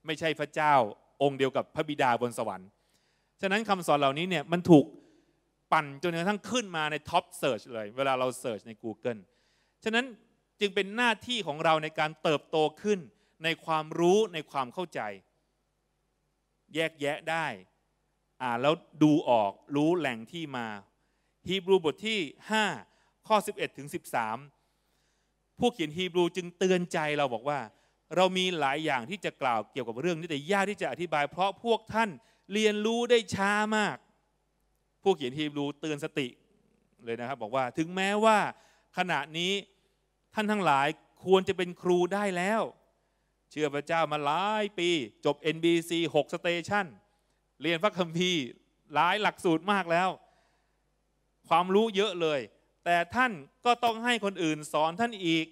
ไม่ใช่พระเจ้าองค์เดียวกับพระบิดาบนสวรรค์ ฉะนั้นคำสอนเหล่านี้เนี่ยมันถูกปั่นจนกระทั่งขึ้นมาในท็อปเซิร์ชเลยเวลาเราเซิร์ชใน Google ฉะนั้นจึงเป็นหน้าที่ของเราในการเติบโตขึ้นในความรู้ในความเข้าใจ แยกแยะได้อ่านแล้วดูออกรู้แหล่งที่มาฮีบรูบทที่5 ข้อ 11ถึง13 ผู้เขียนฮีบรูจึงเตือนใจเราบอกว่า เรามีหลายอย่างที่จะกล่าวเกี่ยวกับเรื่องนี้แต่ยากที่จะอธิบายเพราะพวกท่านเรียนรู้ได้ช้ามาก ผู้เขียนฮีบรูเตือนสติเลยนะครับ บอกว่าถึงแม้ว่าขณะนี้ท่านทั้งหลายควรจะเป็นครูได้แล้ว เชื่อพระเจ้ามาหลายปีจบ NBC 6สเตชันเรียนพระคัมภีร์หลายหลักสูตรมากแล้ว ความรู้เยอะเลย แต่ท่านก็ต้องให้คนอื่นสอนท่านอีก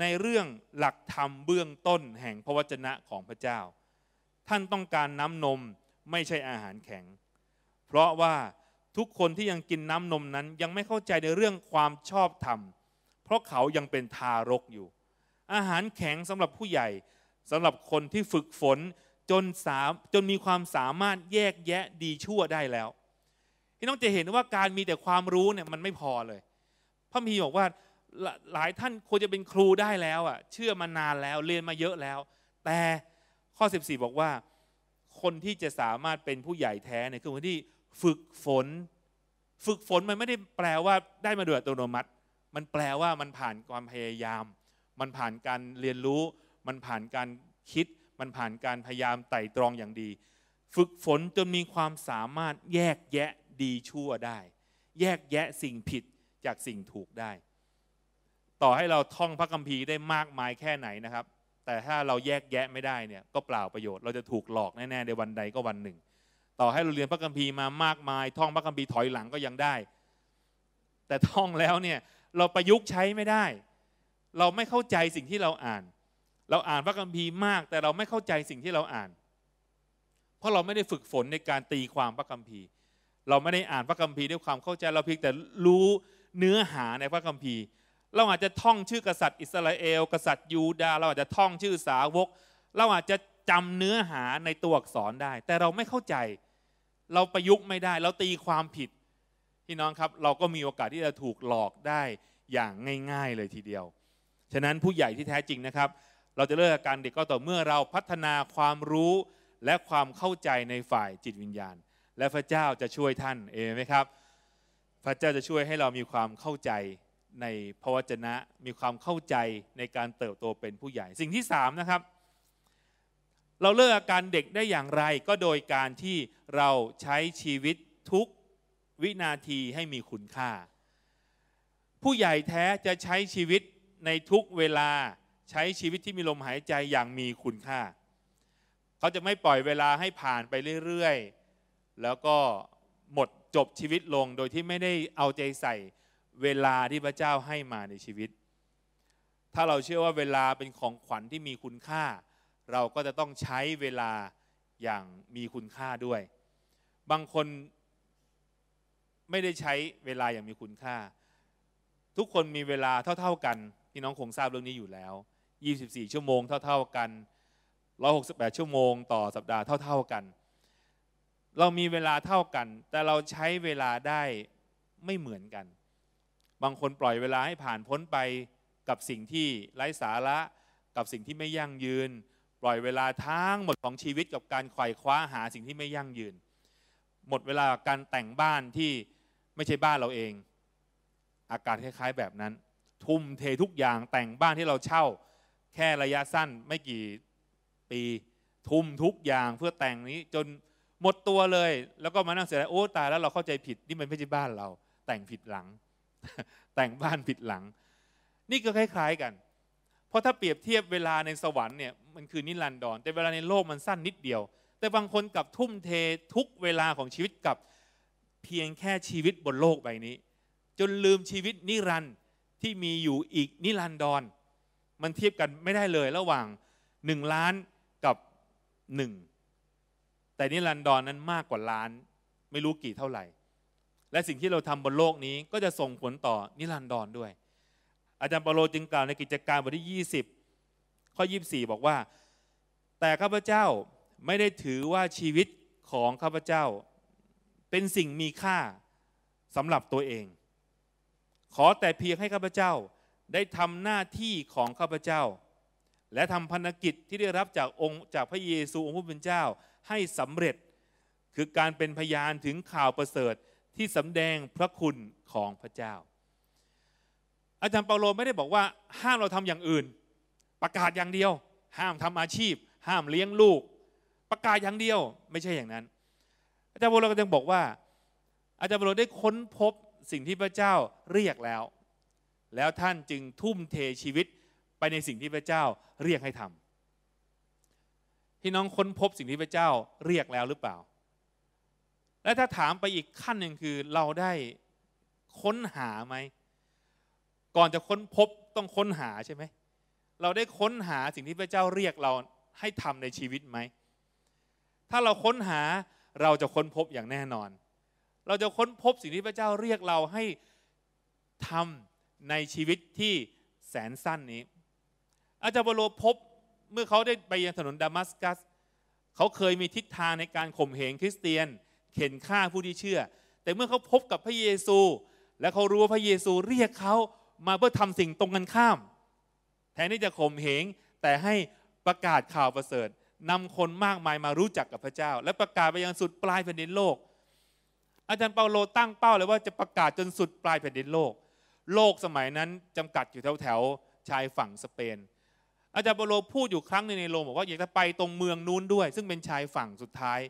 ในเรื่องหลักธรรมเบื้องต้นแห่งพระวจนะของพระเจ้า ท่านต้องการน้ำนมไม่ใช่อาหารแข็ง เพราะว่าทุกคนที่ยังกินน้ำนมนั้นยังไม่เข้าใจในเรื่องความชอบธรรม เพราะเขายังเป็นทารกอยู่ อาหารแข็งสำหรับผู้ใหญ่สำหรับคนที่ฝึกฝนจนสามจนมีความสามารถแยกแยะดีชั่วได้แล้วพี่น้องจะเห็นว่าการมีแต่ความรู้เนี่ยมันไม่พอเลย พระมีบอกว่า หลายท่านควรจะเป็นครูได้แล้วอ่ะ เชื่อมานานแล้วเรียนมาเยอะแล้ว แต่ข้อ 14 บอกว่า คนที่จะสามารถเป็นผู้ใหญ่แท้เนี่ยคือคนที่ฝึกฝน ฝึกฝนมันไม่ได้แปลว่าได้มาโดยอัตโนมัติ มันแปลว่ามันผ่านความพยายาม มันผ่านการเรียนรู้ มันผ่านการคิดมันผ่านการพยายามไต่ตรองอย่างดี ฝึกฝนจนมีความสามารถแยกแยะดีชั่วได้ แยกแยะสิ่งผิดจากสิ่งถูกได้ ต่อให้เราท่องพระคัมภีร์ได้มากมายแค่ไหนนะครับ แต่ถ้าเราแยกแยะไม่ได้เนี่ยก็เปล่าประโยชน์ เราจะถูกหลอกแน่ๆในวันใดก็วันหนึ่ง ต่อให้เราเรียนพระคัมภีร์มามากมายท่องพระคัมภีร์ถอยหลังก็ยังได้ แต่ท่องแล้วเนี่ยเราประยุกต์ใช้ไม่ได้ เราไม่เข้าใจสิ่งที่เราอ่านเราอ่านพระคัมภีร์มาก แต่เราไม่เข้าใจสิ่งที่เราอ่าน เพราะเราไม่ได้ฝึกฝนในการตีความพระคัมภีร์ เราไม่ได้อ่านพระคัมภีร์ด้วยความเข้าใจ เราเพียงแต่รู้เนื้อหาในพระคัมภีร์ เราอาจจะท่องชื่อกษัตริย์อิสราเอลกษัตริย์ยูดาเราอาจจะท่องชื่อสาวก เราอาจจะจำเนื้อหาในตัวอักษรได้ แต่เราไม่เข้าใจเราประยุกต์ไม่ได้เราตีความผิด พี่น้องครับ เราก็มีโอกาสที่จะถูกหลอกได้อย่างง่าย ๆ เลยทีเดียวฉะนั้นผู้ใหญ่ที่แท้จริงนะครับเราจะเลิกอาการเด็กก็ต่อเมื่อเราพัฒนาความรู้และความเข้าใจในฝ่ายจิตวิญญาณ และพระเจ้าจะช่วยท่านเองไหมครับ พระเจ้าจะช่วยให้เรามีความเข้าใจในพระวจนะมีความเข้าใจในการเติบโตเป็นผู้ใหญ่สิ่งที่ 3 นะครับ เราเลิกอาการเด็กได้อย่างไรก็โดยการที่เราใช้ชีวิตทุกวินาทีให้มีคุณค่า ผู้ใหญ่แท้จะใช้ชีวิตในทุกเวลาใช้ชีวิตที่มีลมหายใจอย่างมีคุณค่า เขาจะไม่ปล่อยเวลาให้ผ่านไปเรื่อย ๆ แล้วก็หมดจบชีวิตลงโดยที่ไม่ได้เอาใจใส่เวลาที่พระเจ้าให้มาในชีวิต ถ้าเราเชื่อว่าเวลาเป็นของขวัญที่มีคุณค่า เราก็จะต้องใช้เวลาอย่างมีคุณค่าด้วย บางคนไม่ได้ใช้เวลาอย่างมีคุณค่า ทุกคนมีเวลาเท่า ๆ กัน พี่น้องคงทราบเรื่องนี้อยู่แล้ว24 ชั่วโมงเท่า ๆกัน 168 ชั่วโมง ต่อสัปดาห์เท่าๆกัน เรามีเวลาเท่ากัน แต่เราใช้เวลาได้ไม่เหมือนกัน บางคนปล่อยเวลาให้ผ่านพ้นไปกับสิ่งที่ไร้สาระ กับสิ่งที่ไม่ยั่งยืน ปล่อยเวลาทั้งหมดของชีวิตกับการไขว่คว้าหาสิ่งที่ไม่ยั่งยืน หมดเวลาการแต่งบ้านที่ไม่ใช่บ้านเราเอง อากาศคล้ายๆแบบนั้น ทุ่มเททุกอย่างแต่งบ้านที่เราเช่าแค่ระยะสั้นไม่กี่ปีทุ่มทุกอย่างเพื่อแต่งนี้ จนหมดตัวเลย แล้วก็มานั่งเสียใจโอ้ตายแล้วเราเข้าใจผิดนี่มันไม่ใช่บ้านเราแต่งผิดหลัง แต่งบ้านผิดหลัง นี่ก็คล้าย ๆกัน เพราะถ้าเปรียบเทียบเวลาในสวรรค์เนี่ยมันคือนิรันดรแต่เวลาในโลกมันสั้นนิดเดียว แต่บางคนกับทุ่มเททุกเวลาของชีวิตกับเพียงแค่ชีวิตบนโลกใบนี้ จนลืมชีวิตนิรันดร์ที่มีอยู่อีกนิรันดร์มันเทียบกันไม่ได้เลยระหว่าง 1 ล้านกับ 1 แต่นี่ลันดอนนั้นมากกว่าล้านไม่รู้กี่เท่าไหร่ และสิ่งที่เราทำบนโลกนี้ก็จะส่งผลต่อนิลันดอนด้วย อาจารย์เปโลจึงกล่าวในกิจการบทที่20 ข้อ 24 บอกว่า แต่ข้าพเจ้าไม่ได้ถือว่าชีวิตของข้าพเจ้าเป็นสิ่งมีค่าสำหรับตัวเองขอแต่เพียงให้ข้าพเจ้าได้ทำหน้าที่ของข้าพเจ้า และทำพันกิจที่ได้รับจากองค์จากพระเยซูองค์ผู้เป็นเจ้าให้สำเร็จ คือการเป็นพยานถึงข่าวประเสริฐที่สาแดงพระคุณของพระเจ้า อาจารย์เปาโลไม่ได้บอกว่าห้ามเราทำอย่างอื่น ประกาศอย่างเดียว ห้ามทำอาชีพ ห้ามเลี้ยงลูก ประกาศอย่างเดียวไม่ใช่อย่างนั้น อาจารย์เปาโลก็ยังบอกว่า อาจารย์เปาโลได้ค้นพบสิ่งที่พระเจ้าเรียกแล้วแล้วท่านจึงทุ่มเทชีวิตไปในสิ่งที่พระเจ้าเรียกให้ทำพี่น้องค้นพบสิ่งที่พระเจ้าเรียกแล้วหรือเปล่า และถ้าถามไปอีกขั้นหนึ่งคือเราได้ค้นหาไหม ก่อนจะค้นพบต้องค้นหาใช่ไหมเราได้ค้นหาสิ่งที่พระเจ้าเรียกเราให้ทำในชีวิตไหม ถ้าเราค้นหาเราจะค้นพบอย่างแน่นอน เราจะค้นพบสิ่งที่พระเจ้าเรียกเราให้ทำในชีวิตที่แสนสั้นนี้ อาจารย์เปโลพบเมื่อเขาได้ไปยังถนนดามัสกัส เขาเคยมีทิศทางในการข่มเหงคริสเตียนเข็นฆ่าผู้ที่เชื่อ แต่เมื่อเขาพบกับพระเยซู และเขารู้ว่าพระเยซูเรียกเขามาเพื่อทำสิ่งตรงกันข้าม แทนที่จะข่มเหงแต่ให้ประกาศข่าวประเสริฐนำคนมากมายมารู้จักกับพระเจ้า และประกาศไปยังสุดปลายแผ่นดินโลก อาจารย์เปาโลตั้งเป้าเลยว่าจะประกาศจนสุดปลายแผ่นดินโลกโลกสมัยนั้นจำกัดอยู่แถวแถวชายฝั่งสเปน อาจารย์เปโลพูดอยู่ครั้งนึงในโรมบอกว่าอยากจะไปตรงเมืองนู้นด้วย ซึ่งเป็นชายฝั่งสุดท้าย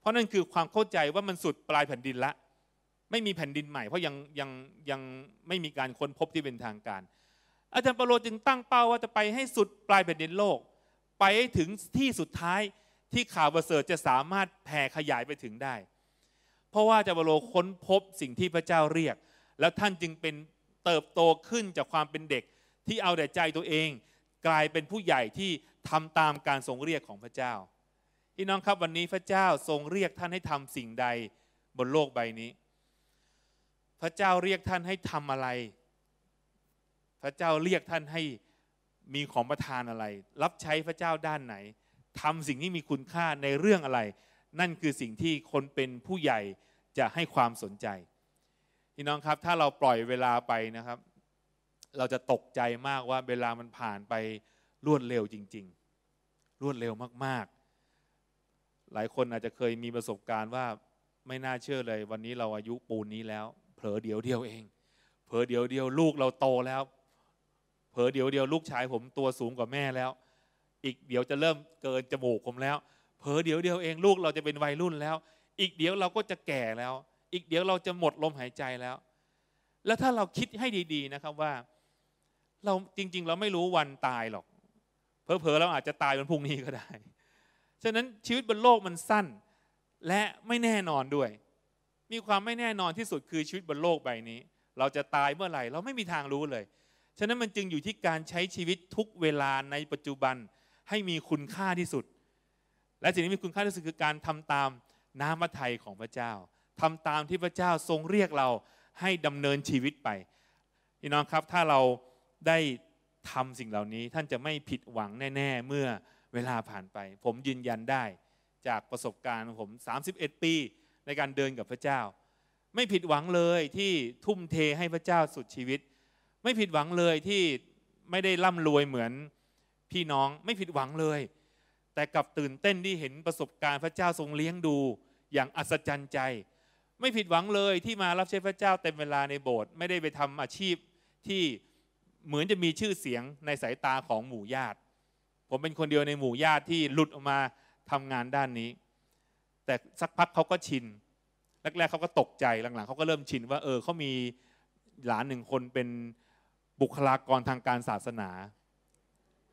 เพราะนั่นคือความเข้าใจว่ามันสุดปลายแผ่นดินละ ไม่มีแผ่นดินใหม่เพราะยังยังยังไม่มีการค้นพบที่เป็นทางการ อาจารย์เปโลจึงตั้งเป้าว่าจะไปให้สุดปลายแผ่นดินโลกไปให้ถึงที่สุดท้ายที่ข่าวประเสริฐจะสามารถแผ่ขยายไปถึงได้ เพราะว่าอาจารย์เปโลค้นพบสิ่งที่พระเจ้าเรียก แล้วท่านจึงเป็นเติบโตขึ้นจากความเป็นเด็กที่เอาแต่ใจตัวเอง กลายเป็นผู้ใหญ่ที่ทำตามการทรงเรียกของพระเจ้าพี่น้องครับ วันนี้พระเจ้าทรงเรียกท่านให้ทำสิ่งใดบนโลกใบนี้ พระเจ้าเรียกท่านให้ทำอะไร พระเจ้าเรียกท่านให้มีของประทานอะไร รับใช้พระเจ้าด้านไหน ทำสิ่งที่มีคุณค่าในเรื่องอะไร นั่นคือสิ่งที่คนเป็นผู้ใหญ่จะให้ความสนใจพี่น้องครับ ถ้าเราปล่อยเวลาไปนะครับ เราจะตกใจมากว่าเวลามันผ่านไปรวดเร็วจริงๆรวดเร็วมากๆ หลายคนอาจจะเคยมีประสบการณ์ว่าไม่น่าเชื่อเลยวันนี้เราอายุปูนนี้แล้วเผลอเดียวเดียวเองเผลอเดียวเดียวลูกเราโตแล้ว เผลอเดียวเดียวลูกชายผมตัวสูงกว่าแม่แล้ว อีกเดี๋ยวจะเริ่มเกินจมูกผมแล้วเผลอเดียวเดียวเองลูกเราจะเป็นวัยรุ่นแล้ว อีกเดี๋ยวเราก็จะแก่แล้วอีกเดี๋ยวเราจะหมดลมหายใจแล้ว แล้วถ้าเราคิดให้ดีๆนะครับว่า เราจริงๆเราไม่รู้วันตายหรอก เผลอๆเราอาจจะตายวันพรุ่งนี้ก็ได้ ฉะนั้นชีวิตบนโลกมันสั้น และไม่แน่นอนด้วย มีความไม่แน่นอนที่สุดคือชีวิตบนโลกใบนี้ เราจะตายเมื่อไหร่ เราไม่มีทางรู้เลย ฉะนั้นมันจึงอยู่ที่การใช้ชีวิตทุกเวลาในปัจจุบันให้มีคุณค่าที่สุด และสิ่งที่มีคุณค่าที่สุดคือการทำตามน้ำพระทัยของพระเจ้าทำตามที่พระเจ้าทรงเรียกเราให้ดำเนินชีวิตไปพี่น้องครับถ้าเราได้ทำสิ่งเหล่านี้ ท่านจะไม่ผิดหวังแน่ๆเมื่อเวลาผ่านไป ผมยืนยันได้จากประสบการณ์ผม31 ปี ในการเดินกับพระเจ้าไม่ผิดหวังเลยที่ทุ่มเทให้พระเจ้าสุดชีวิต ไม่ผิดหวังเลยที่ไม่ได้ร่ำรวยเหมือนพี่น้องไม่ผิดหวังเลย แต่กับตื่นเต้นที่เห็นประสบการณ์พระเจ้าทรงเลี้ยงดูอย่างอัศจรรย์ใจไม่ผิดหวังเลย ที่มารับใช้พระเจ้าเต็มเวลาในโบสถ์ไม่ได้ไปทำอาชีพที่เหมือนจะมีชื่อเสียงในสายตาของหมู่ญาติ ผมเป็นคนเดียวในหมู่ญาติที่หลุดออกมาทำงานด้านนี้ แต่สักพักเขาก็ชินแรกๆเขาก็ตกใจหลังๆ เขาก็เริ่มชินว่า เออเขามีหลานหนึ่งคนเป็นบุคลากรทางการศาสนา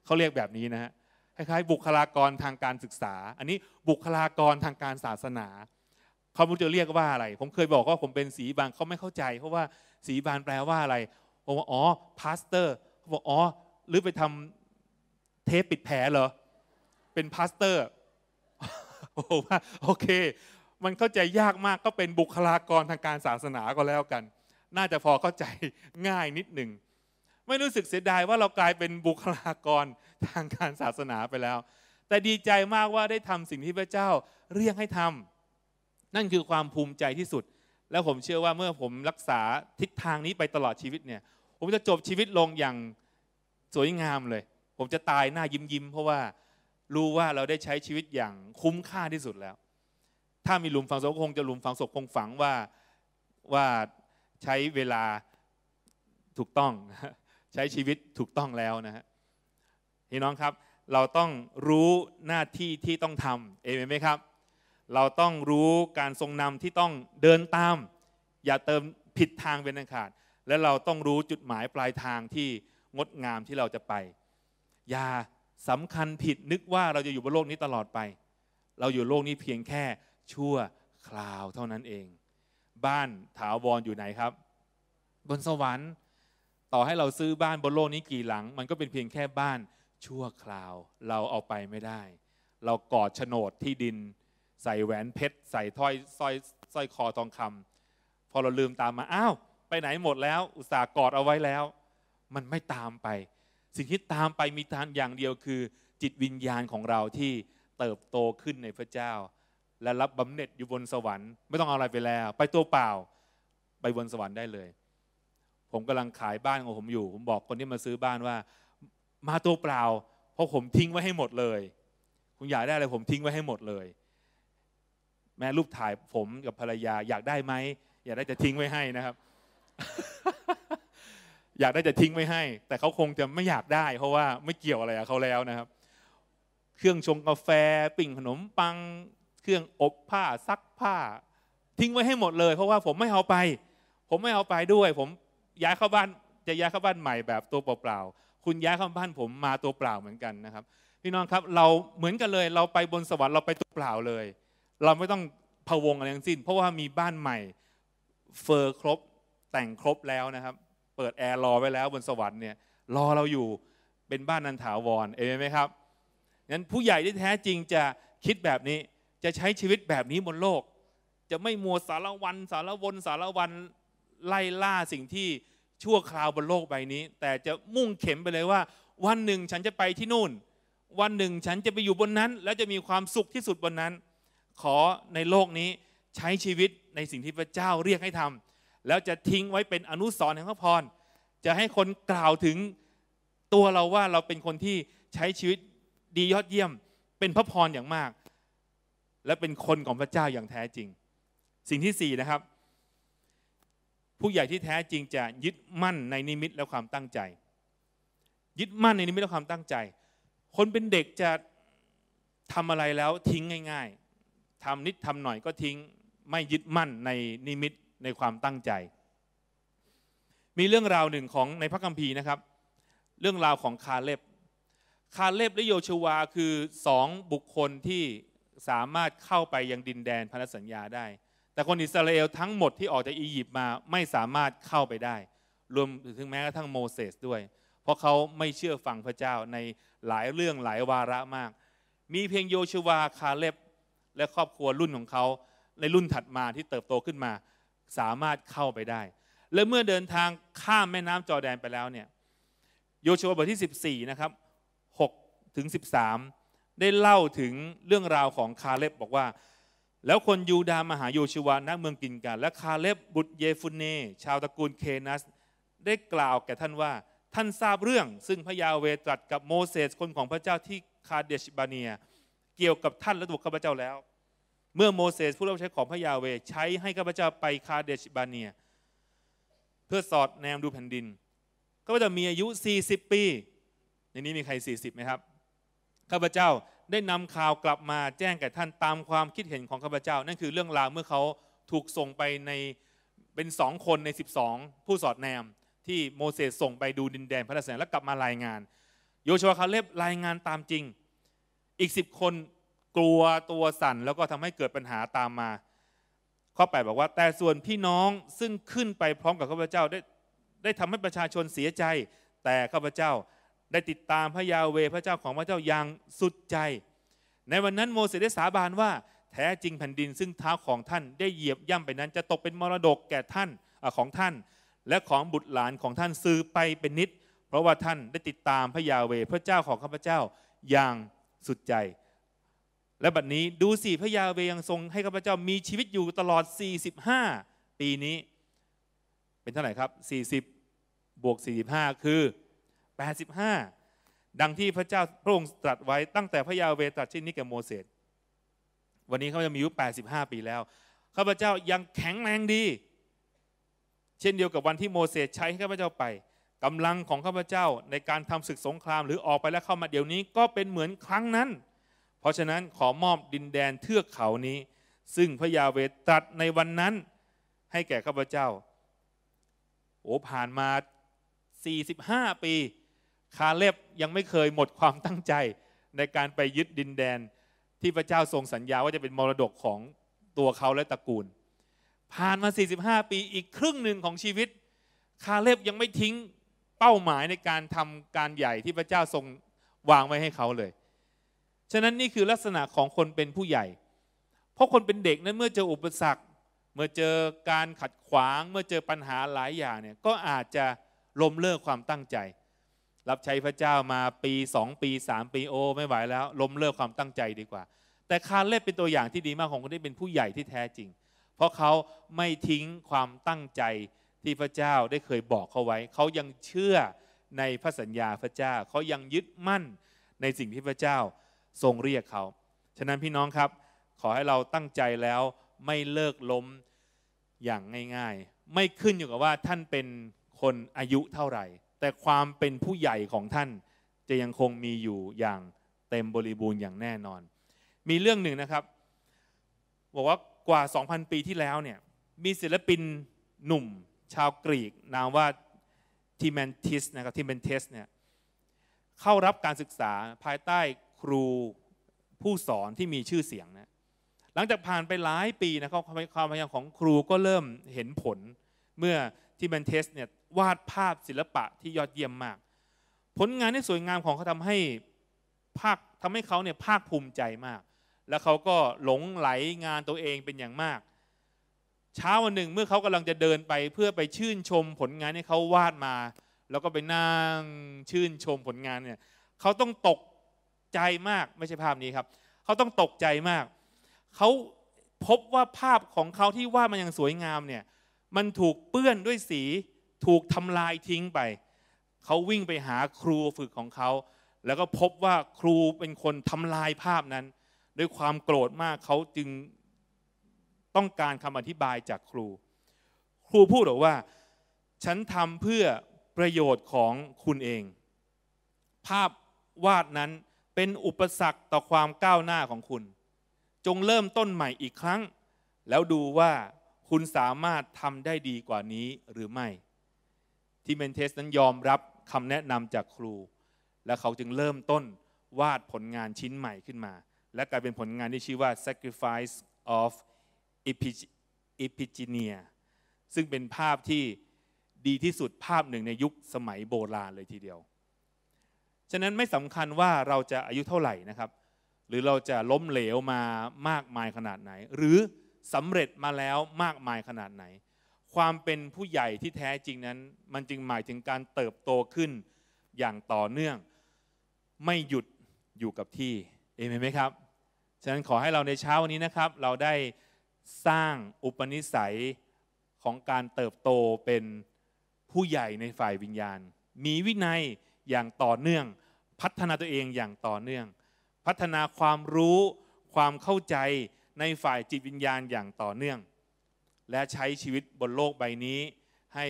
เขาเรียกแบบนี้นะฮะคล้ายๆบุคลากรทางการศึกษา อันนี้บุคลากรทางการศาสนาเขาไม่รู้จะเรียกว่าอะไร ผมเคยบอกว่าผมเป็นสีบานเขาไม่เข้าใจ เพราะว่า สีบานแปลว่าอะไรผมว่าอ๋อพาสเตอร์เขาบอกอ๋อหรือไปทำเทปปิดแผลเหรอ เป็นพาสเตอร์ผมว่าโอเค มันเข้าใจยากมากก็เป็นบุคลากรทางการศาสนาก็แล้วกัน น่าจะพอเข้าใจง่ายนิดหนึ่ง ไม่รู้สึกเสียดายว่าเรากลายเป็นบุคลากร ทางการศาสนาไปแล้ว แต่ดีใจมากว่าได้ทำสิ่งที่พระเจ้า เรียกให้ทำนั่นคือความภูมิใจที่สุด และผมเชื่อว่าเมื่อผมรักษาทิศทางนี้ไปตลอดชีวิตเนี่ย ผมจะจบชีวิตลงอย่างสวยงามเลย ผมจะตายหน้ายิ้มยิ้มเพราะว่ารู้ว่าเราได้ใช้ชีวิตอย่างคุ้มค่าที่สุดแล้ว ถ้ามีหลุมฝังศพคงจะหลุมฝังศพคงฝังว่าว่าใช้เวลาถูกต้อง ใช้ชีวิตถูกต้องแล้วนะฮะพี่น้องครับ เราต้องรู้หน้าที่ที่ต้องทำเอเมนไหมครับเราต้องรู้การทรงนำที่ต้องเดินตาม อย่าเติมผิดทางเป็นอันขาด และเราต้องรู้จุดหมายปลายทางที่งดงามที่เราจะไป อย่าสำคัญผิดนึกว่าเราจะอยู่บนโลกนี้ตลอดไป เราอยู่โลกนี้เพียงแค่ชั่วคราวเท่านั้นเอง บ้านถาวรอยู่ไหนครับ บนสวรรค์ต่อให้เราซื้อบ้านบนโลกนี้กี่หลัง มันก็เป็นเพียงแค่บ้านชั่วคราวเราเอาไปไม่ได้ เรากอดโฉนดที่ดินใส่แหวนเพชรใส่ถ้อยสร้อยสร้อยคอทองคำ พอเราลืมตามมาอ้าวไปไหนหมดแล้วอุตส่าห์กอดเอาไว้แล้ว มันไม่ตามไป สิ่งที่ตามไปมีทางอย่างเดียวคือ จิตวิญญาณของเราที่เติบโตขึ้นในพระเจ้า และรับบำเหน็จอยู่บนสวรรค์ไม่ต้องเอาอะไรไปแล้วไปตัวเปล่าไปบนสวรรค์ได้เลย ผมกำลังขายบ้านของผมอยู่ ผมบอกคนที่มาซื้อบ้านว่ามาตัวเปล่า เพราะผมทิ้งไว้ให้หมดเลยคุณอยากได้อะไรผมทิ้งไว้ให้หมดเลยแม่รูปถ่ายผมกับภรรยาอยากได้ไหมอยากได้จะทิ้งไว้ให้นะครับ อยากได้จะทิ้งไว้ให้ แต่เขาคงจะไม่อยากได้ เพราะว่าไม่เกี่ยวอะไรกับเขาแล้วนะครับ เครื่องชงกาแฟ ปิ่งขนมปัง เครื่องอบผ้าซักผ้า ทิ้งไว้ให้หมดเลย เพราะว่าผมไม่เอาไป ผมไม่เอาไปด้วย ผมย้ายเข้าบ้าน จะย้ายเข้าบ้านใหม่ แบบตัวเปล่าๆคุณย้ายเข้าบ้านผมมาตัวเปล่าเหมือนกันนะครับ พี่น้องครับ เราเหมือนกันเลย เราไปบนสวรรค์เราไปตัวเปล่าเลยเราไม่ต้องพะวงอะไรทั้งสิ้น เพราะว่ามีบ้านใหม่เฟอร์ครบแต่งครบแล้วนะครับ เปิดแอร์รอไว้แล้วบนสวรรค์เนี่ยรอเราอยู่เป็นบ้านนันถาวรเองไหมครับงั้นผู้ใหญ่ที่แท้จริงจะคิดแบบนี้จะใช้ชีวิตแบบนี้บนโลก จะไม่มัวสารวัน สารวนสารวันไล่ล่าสิ่งที่ชั่วคราวบนโลกใบนี้ แต่จะมุ่งเข็มไปเลยว่า วันหนึ่ง ฉันจะไปที่นู่น วันหนึ่ง ฉันจะไปอยู่บนนั้น และจะมีความสุขที่สุดบนนั้นขอในโลกนี้ใช้ชีวิตในสิ่งที่พระเจ้าเรียกให้ทำ แล้วจะทิ้งไว้เป็นอนุสรณ์แห่งพระพร จะให้คนกล่าวถึงตัวเราว่าเราเป็นคนที่ใช้ชีวิตดียอดเยี่ยมเป็นพระพรอย่างมาก และเป็นคนของพระเจ้าอย่างแท้จริง สิ่งที่สี่นะครับ ผู้ใหญ่ที่แท้จริงจะยึดมั่นในนิมิตและความตั้งใจ ยึดมั่นในนิมิตและความตั้งใจ คนเป็นเด็กจะทำอะไรแล้วทิ้งง่าย ๆทำนิดทำหน่อยก็ทิ้งไม่ยึดมั่นในนิมิตในความตั้งใจ มีเรื่องราวหนึ่งของในพระคัมภีร์นะครับ เรื่องราวของคาเลบ คาเลบและโยชวาคือสองบุคคลที่สามารถเข้าไป ยังดินแดนพันธสัญญาได้ แต่คนอิสราเอลทั้งหมดที่ออกจากอียิปต์มาไม่สามารถเข้าไปได้ รวมถึงแม้กระทั่งโมเสสด้วย เพราะเขาไม่เชื่อฟังพระเจ้าในหลายเรื่องหลายวาระมาก มีเพียงโยชวาคาเลบและครอบครัวรุ่นของเขา ในรุ่นถัดมาที่เติบโตขึ้นมา สามารถเข้าไปได้ และเมื่อเดินทางข้ามแม่น้ำจอแดนไปแล้วเนี่ยโยชูวาบทที่ 14 นะครับ6ถึง13 ได้เล่าถึงเรื่องราวของคาเลบบอกว่า แล้วคนยูดามาหาโยชูวาณเมืองกินกัน และคาเลบบุตรเยฟุเน ชาวตระกูลเคนัส ได้กล่าวแก่ท่านว่าท่านทราบเรื่อง ซึ่งพระยาเวตรัสกับโมเสสคนของพระเจ้าที่คาเดชบาเนียเกี่ยวกับท่าน และตัวข้าพเจ้าแล้ว เมื่อโมเสสผู้รับใช้ของพระยาเวใช้ให้ข้าพเจ้าไปคาเดชบาเนีย เพื่อสอดแนมดูแผ่นดิน ข้าพเจ้ามีอายุ 40 ปี ในนี้มีใคร 40 ไหมครับ ข้าพเจ้าได้นำข่าวกลับมาแจ้งแก่ท่านตามความคิดเห็นของข้าพเจ้า นั่นคือเรื่องราว เมื่อเขาถูกส่งไปใน เป็นสองคนใน 12 ผู้สอดแนมที่โมเสสส่งไปดูดินแดน พระแสนแล้วกลับมารายงานโยชวาคาเลบรายงานตามจริงอีกสิบคนกลัวตัวสั่น แล้วก็ทำให้เกิดปัญหาตามมา ข้อแปบอกว่า แต่ส่วน พี่น้องซึ่งขึ้นไปพร้อมกับข้าพเจ้าได้ได้ทำให้ประชาชนเสียใจ แต่ข้าพเจ้าได้ติดตามพระยาเวพระเจ้าของพระเจ้าอย่างสุดใจ ในวันนั้นโมเสสได้ สาบานว่า แท้จริงแผ่นดินซึ่งเท้าของท่านได้เหยียบย่ำไปนั้น จะตกเป็นมรดกแก่ท่านของท่าน และของบุตรหลานของท่านซื้อไปเป็นนิด เพราะว่าท่านได้ติดตามพระยาเวพระเจ้าของข้าพเจ้าอย่างสุดใจ และบัดนนี้ดูสิพระยาเวยังทรง ให้ข้าพเจ้ามีชีวิตอยู่ตลอด 45 ปีนี้ เป็นเท่าไหร่ครับ 40 บวก 45 คือ 85 ดังที่พระเจ้าพระองค์ตรัสไว้ตั้งแต่พระยาเวตรัสเช่นนี้แก่โมเสสวันนี้เขาจะมีอายุ 85 ปีแล้วข้าพเจ้ายังแข็งแรงดี เช่น เดียวกับวันที่โมเสสใช้ให้ข้าพเจ้าไปกำลังของข้าพเจ้าในการทำศึกสงครามหรือออกไปแล้วเข้ามาเดี๋ยวนี้ก็เป็นเหมือนครั้งนั้น เพราะฉะนั้นขอมอบดินแดนเทือกเขานี้ ซึ่งพระยาเวตรัสในวันนั้นให้แก่ข้าพเจ้า โอ้ผ่านมา 45 ปี คาเล็บยังไม่เคยหมดความตั้งใจในการไปยึดดินแดนที่พระเจ้าทรงสัญญาว่าจะเป็นมรดกของตัวเขาและตระกูล ผ่านมา 45 ปี อีกครึ่งหนึ่งของชีวิต คาเล็บยังไม่ทิ้งเป้าหมายในการทำการใหญ่ที่พระเจ้าทรงวางไว้ให้เขาเลย ฉะนั้นนี่คือลักษณะของคนเป็นผู้ใหญ่ เพราะคนเป็นเด็กนั้นเมื่อเจออุปสรรค เมื่อเจอการขัดขวางเมื่อเจอปัญหาหลายอย่างเนี่ยก็อาจจะล้มเลิกความตั้งใจ รับใช้พระเจ้ามาปีสองปีสามปีโอ ไม่ไหวแล้วล้มเลิกความตั้งใจดีกว่า แต่คาเล็บเป็นตัวอย่างที่ดีมากของคนที่เป็นผู้ใหญ่ที่แท้จริง เพราะเขาไม่ทิ้งความตั้งใจที่พระเจ้าได้เคยบอกเขาไว้ เขายังเชื่อในพระสัญญาพระเจ้า เขายังยึดมั่นในสิ่งที่พระเจ้าทรงเรียกเขา ฉะนั้นพี่น้องครับ ขอให้เราตั้งใจแล้วไม่เลิกล้มอย่างง่ายๆ ไม่ขึ้นอยู่กับว่าท่านเป็นคนอายุเท่าไหร่ แต่ความเป็นผู้ใหญ่ของท่านจะยังคงมีอยู่อย่างเต็มบริบูรณ์อย่างแน่นอน มีเรื่องหนึ่งนะครับ บอกว่ากว่า 2,000 ปีที่แล้วเนี่ย มีศิลปินหนุ่มชาวกรีก นามว่าทิเมนทิสนะครับทิเมนเทสเนี่ยเข้ารับการศึกษาภายใต้ครูผู้สอนที่มีชื่อเสียงนะหลังจากผ่านไปหลายปีนะครับความพยายามของครูก็เริ่มเห็นผลเมื่อทิเมนเทสเนี่ยวาดภาพศิลปะที่ยอดเยี่ยมมาก ผลงานที่สวยงามของเขาทำให้ภาคทำให้เขาเนี่ยภาคภูมิใจมาก และเขาก็หลงไหลงานตัวเองเป็นอย่างมากเช้าวันหนึ่งเมื่อเขากำลังจะเดินไปเพื่อไปชื่นชมผลงานที่เขาวาดมา แล้วก็ไปนั่งชื่นชมผลงานเนี่ยเขาต้องตกใจมากไม่ใช่ภาพนี้ครับเขาต้องตกใจมากเขาพบว่าภาพของเขาที่วาดมันยังสวยงามเนี่ย มันถูกเปื้อนด้วยสีถูกทำลายทิ้งไปเขาวิ่งไปหาครูฝึกของเขาแล้วก็พบว่าครูเป็นคนทำลายภาพนั้น ด้วยความโกรธมากเขาจึงต้องการคำอธิบายจากครู ครูพูดบอกว่า ฉันทำเพื่อประโยชน์ของคุณเอง ภาพวาดนั้นเป็นอุปสรรคต่อความก้าวหน้าของคุณ จงเริ่มต้นใหม่อีกครั้ง แล้วดูว่าคุณสามารถทำได้ดีกว่านี้หรือไม่ ที่เมนเทสนั้นยอมรับคำแนะนำจากครู และเขาจึงเริ่มต้นวาดผลงานชิ้นใหม่ขึ้นมา และกลายเป็นผลงานที่ชื่อว่า Sacrifice of อิพิจิเนียซึ่งเป็นภาพที่ดีที่สุดภาพหนึ่งในยุคสมัยโบราณเลยทีเดียว ฉะนั้นไม่สำคัญว่าเราจะอายุเท่าไหร่นะครับ หรือเราจะล้มเหลวมามากมายขนาดไหน หรือสำเร็จมาแล้วมากมายขนาดไหน ความเป็นผู้ใหญ่ที่แท้จริงนั้นมันจึงหมายถึงการเติบโตขึ้นอย่างต่อเนื่อง ไม่หยุดอยู่กับที่เอเมนไหมครับฉะนั้นขอให้เราในเช้าวันนี้นะครับเราได้สร้างอุปนิสัยของการเติบโตเป็นผู้ใหญ่ในฝ่ายวิญญาณ มีวินัยอย่างต่อเนื่องพัฒนาตัวเองอย่างต่อเนื่อง พัฒนาความรู้ความเข้าใจในฝ่ายจิตวิญญาณอย่างต่อเนื่อง และใช้ชีวิตบนโลกใบนี้ให้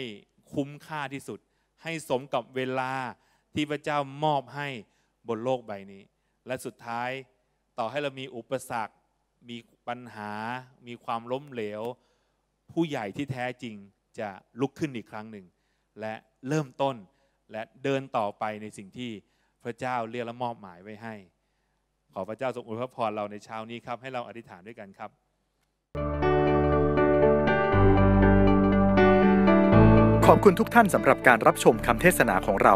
คุ้มค่าที่สุด ให้สมกับเวลาที่พระเจ้ามอบให้บนโลกใบนี้ และสุดท้ายต่อให้เรามีอุปสรรคมีปัญหา มีความล้มเหลว ผู้ใหญ่ที่แท้จริงจะลุกขึ้นอีกครั้งหนึ่ง และเริ่มต้น และเดินต่อไปในสิ่งที่พระเจ้าเรียกและมอบหมายไว้ให้ ขอพระเจ้าทรงอวยพระพรเราในเช้านี้ครับ ให้เราอธิษฐานด้วยกันครับ ขอบคุณทุกท่านสำหรับการรับชมคำเทศนาของเรา